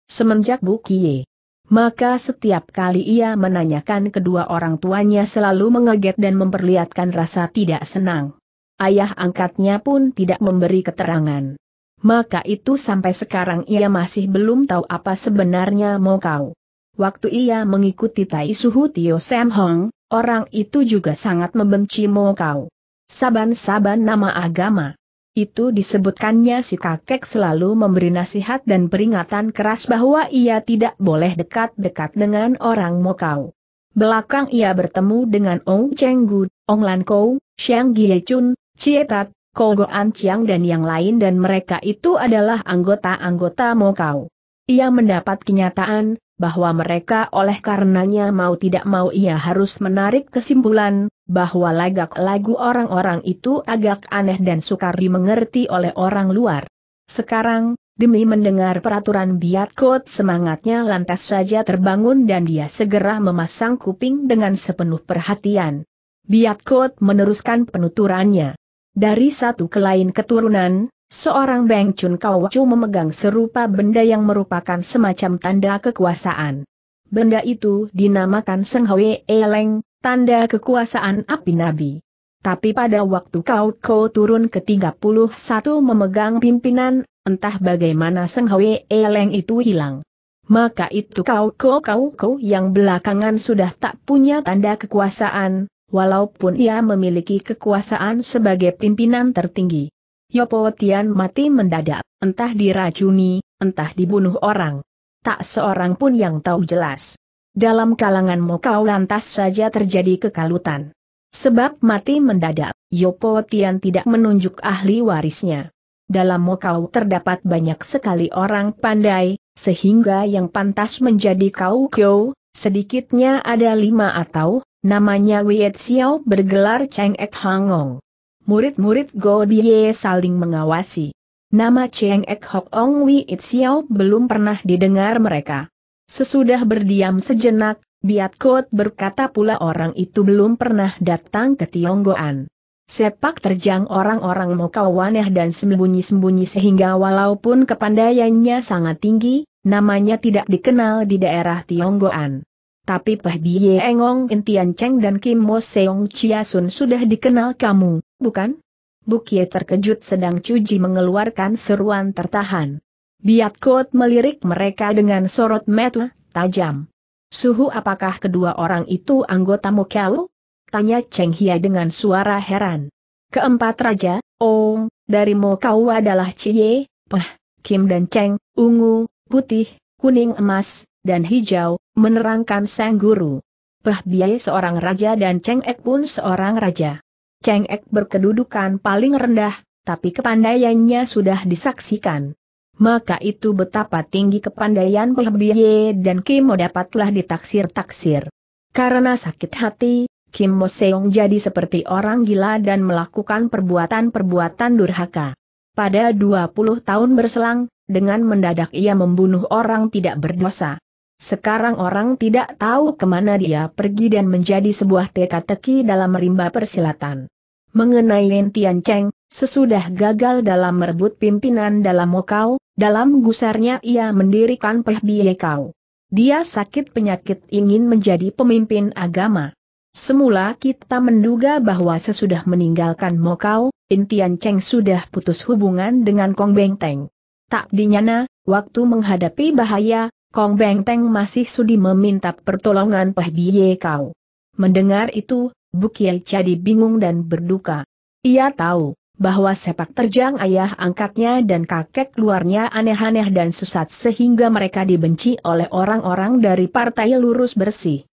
Speaker 1: semenjak Kie. Maka setiap kali ia menanyakan kedua orang tuanya selalu mengaget dan memperlihatkan rasa tidak senang. Ayah angkatnya pun tidak memberi keterangan. Maka itu sampai sekarang ia masih belum tahu apa sebenarnya mau kau. Waktu ia mengikuti Tai Suhu Tio Sam Hong, orang itu juga sangat membenci mau kau. Saban-saban nama agama. Itu disebutkannya si kakek selalu memberi nasihat dan peringatan keras bahwa ia tidak boleh dekat-dekat dengan orang Mokau. Belakang ia bertemu dengan Ong Chenggu, Ong Lan Kou, Xiang Giechun, Cietat, An Chiang dan yang lain dan mereka itu adalah anggota-anggota Mokau. Ia mendapat kenyataan bahwa mereka oleh karenanya mau tidak mau ia harus menarik kesimpulan bahwa lagak lagu orang-orang itu agak aneh dan sukar dimengerti oleh orang luar. Sekarang, demi mendengar peraturan biat kot semangatnya lantas saja terbangun dan dia segera memasang kuping dengan sepenuh perhatian. Biat kot meneruskan penuturannya. Dari satu ke lain keturunan, seorang Beng Chun Kawacu memegang serupa benda yang merupakan semacam tanda kekuasaan. Benda itu dinamakan Seng Hwe Eleng, tanda kekuasaan api nabi. Tapi pada waktu kau kau turun ke 31 memegang pimpinan, entah bagaimana Seng Hwe Eleng itu hilang. Maka itu kau kau kau kau yang belakangan sudah tak punya tanda kekuasaan, walaupun ia memiliki kekuasaan sebagai pimpinan tertinggi. Yopo Tian mati mendadak, entah diracuni, entah dibunuh orang. Tak seorang pun yang tahu jelas. Dalam kalanganmu kau lantas saja terjadi kekalutan. Sebab mati mendadak, Yopo Tian tidak menunjuk ahli warisnya. Dalam Mokau terdapat banyak sekali orang pandai, sehingga yang pantas menjadi Kau Kyo, sedikitnya ada lima atau, namanya Wiet Xiao bergelar Cheng Ek Hangong. Murid-murid Go Bie saling mengawasi. Nama Cheng Ek Hok Ong Wiet Xiao belum pernah didengar mereka. Sesudah berdiam sejenak, Biatkot berkata pula orang itu belum pernah datang ke Tionggoan. Sepak terjang orang-orang Mokawaneh dan sembunyi-sembunyi sehingga walaupun kepandaiannya sangat tinggi, namanya tidak dikenal di daerah Tionggoan. Tapi Peh Bie Engong Intian Cheng dan Kim Mo Seong Chia Sun sudah dikenal kamu, bukan? Bukie terkejut sedang Cuji mengeluarkan seruan tertahan. Biat Biatkot melirik mereka dengan sorot mata tajam. Suhu apakah kedua orang itu anggota kau? Tanya Cheng Hia dengan suara heran. Keempat raja, Ong, dari Mokau adalah Cie, Peh, Kim dan Cheng, ungu, putih, kuning emas, dan hijau, menerangkan sang guru. Peh Biai seorang raja dan Cheng Ek pun seorang raja. Cheng Ek berkedudukan paling rendah, tapi kepandaiannya sudah disaksikan maka itu betapa tinggi kepandaian Pehbiye dan Kimo dapatlah ditaksir-taksir. Karena sakit hati, Kim Mo Seong jadi seperti orang gila dan melakukan perbuatan-perbuatan durhaka. Pada 20 tahun berselang, dengan mendadak ia membunuh orang tidak berdosa. Sekarang orang tidak tahu kemana dia pergi dan menjadi sebuah teka-teki dalam rimba persilatan. Mengenai Lentian Cheng, Sesudah gagal dalam merebut pimpinan dalam Mokau, dalam gusarnya ia mendirikan kau. Dia sakit penyakit ingin menjadi pemimpin agama. Semula kita menduga bahwa sesudah meninggalkan Mokau, Intian Cheng sudah putus hubungan dengan Kong beng teng. Tak dinyana, waktu menghadapi bahaya, Kong beng teng masih sudi meminta pertolongan kau. Mendengar itu, Bukiai jadi bingung dan berduka. Ia tahu, bahwa sepak terjang ayah angkatnya dan kakek luarnya aneh-aneh dan sesat sehingga mereka dibenci oleh orang-orang dari partai lurus bersih.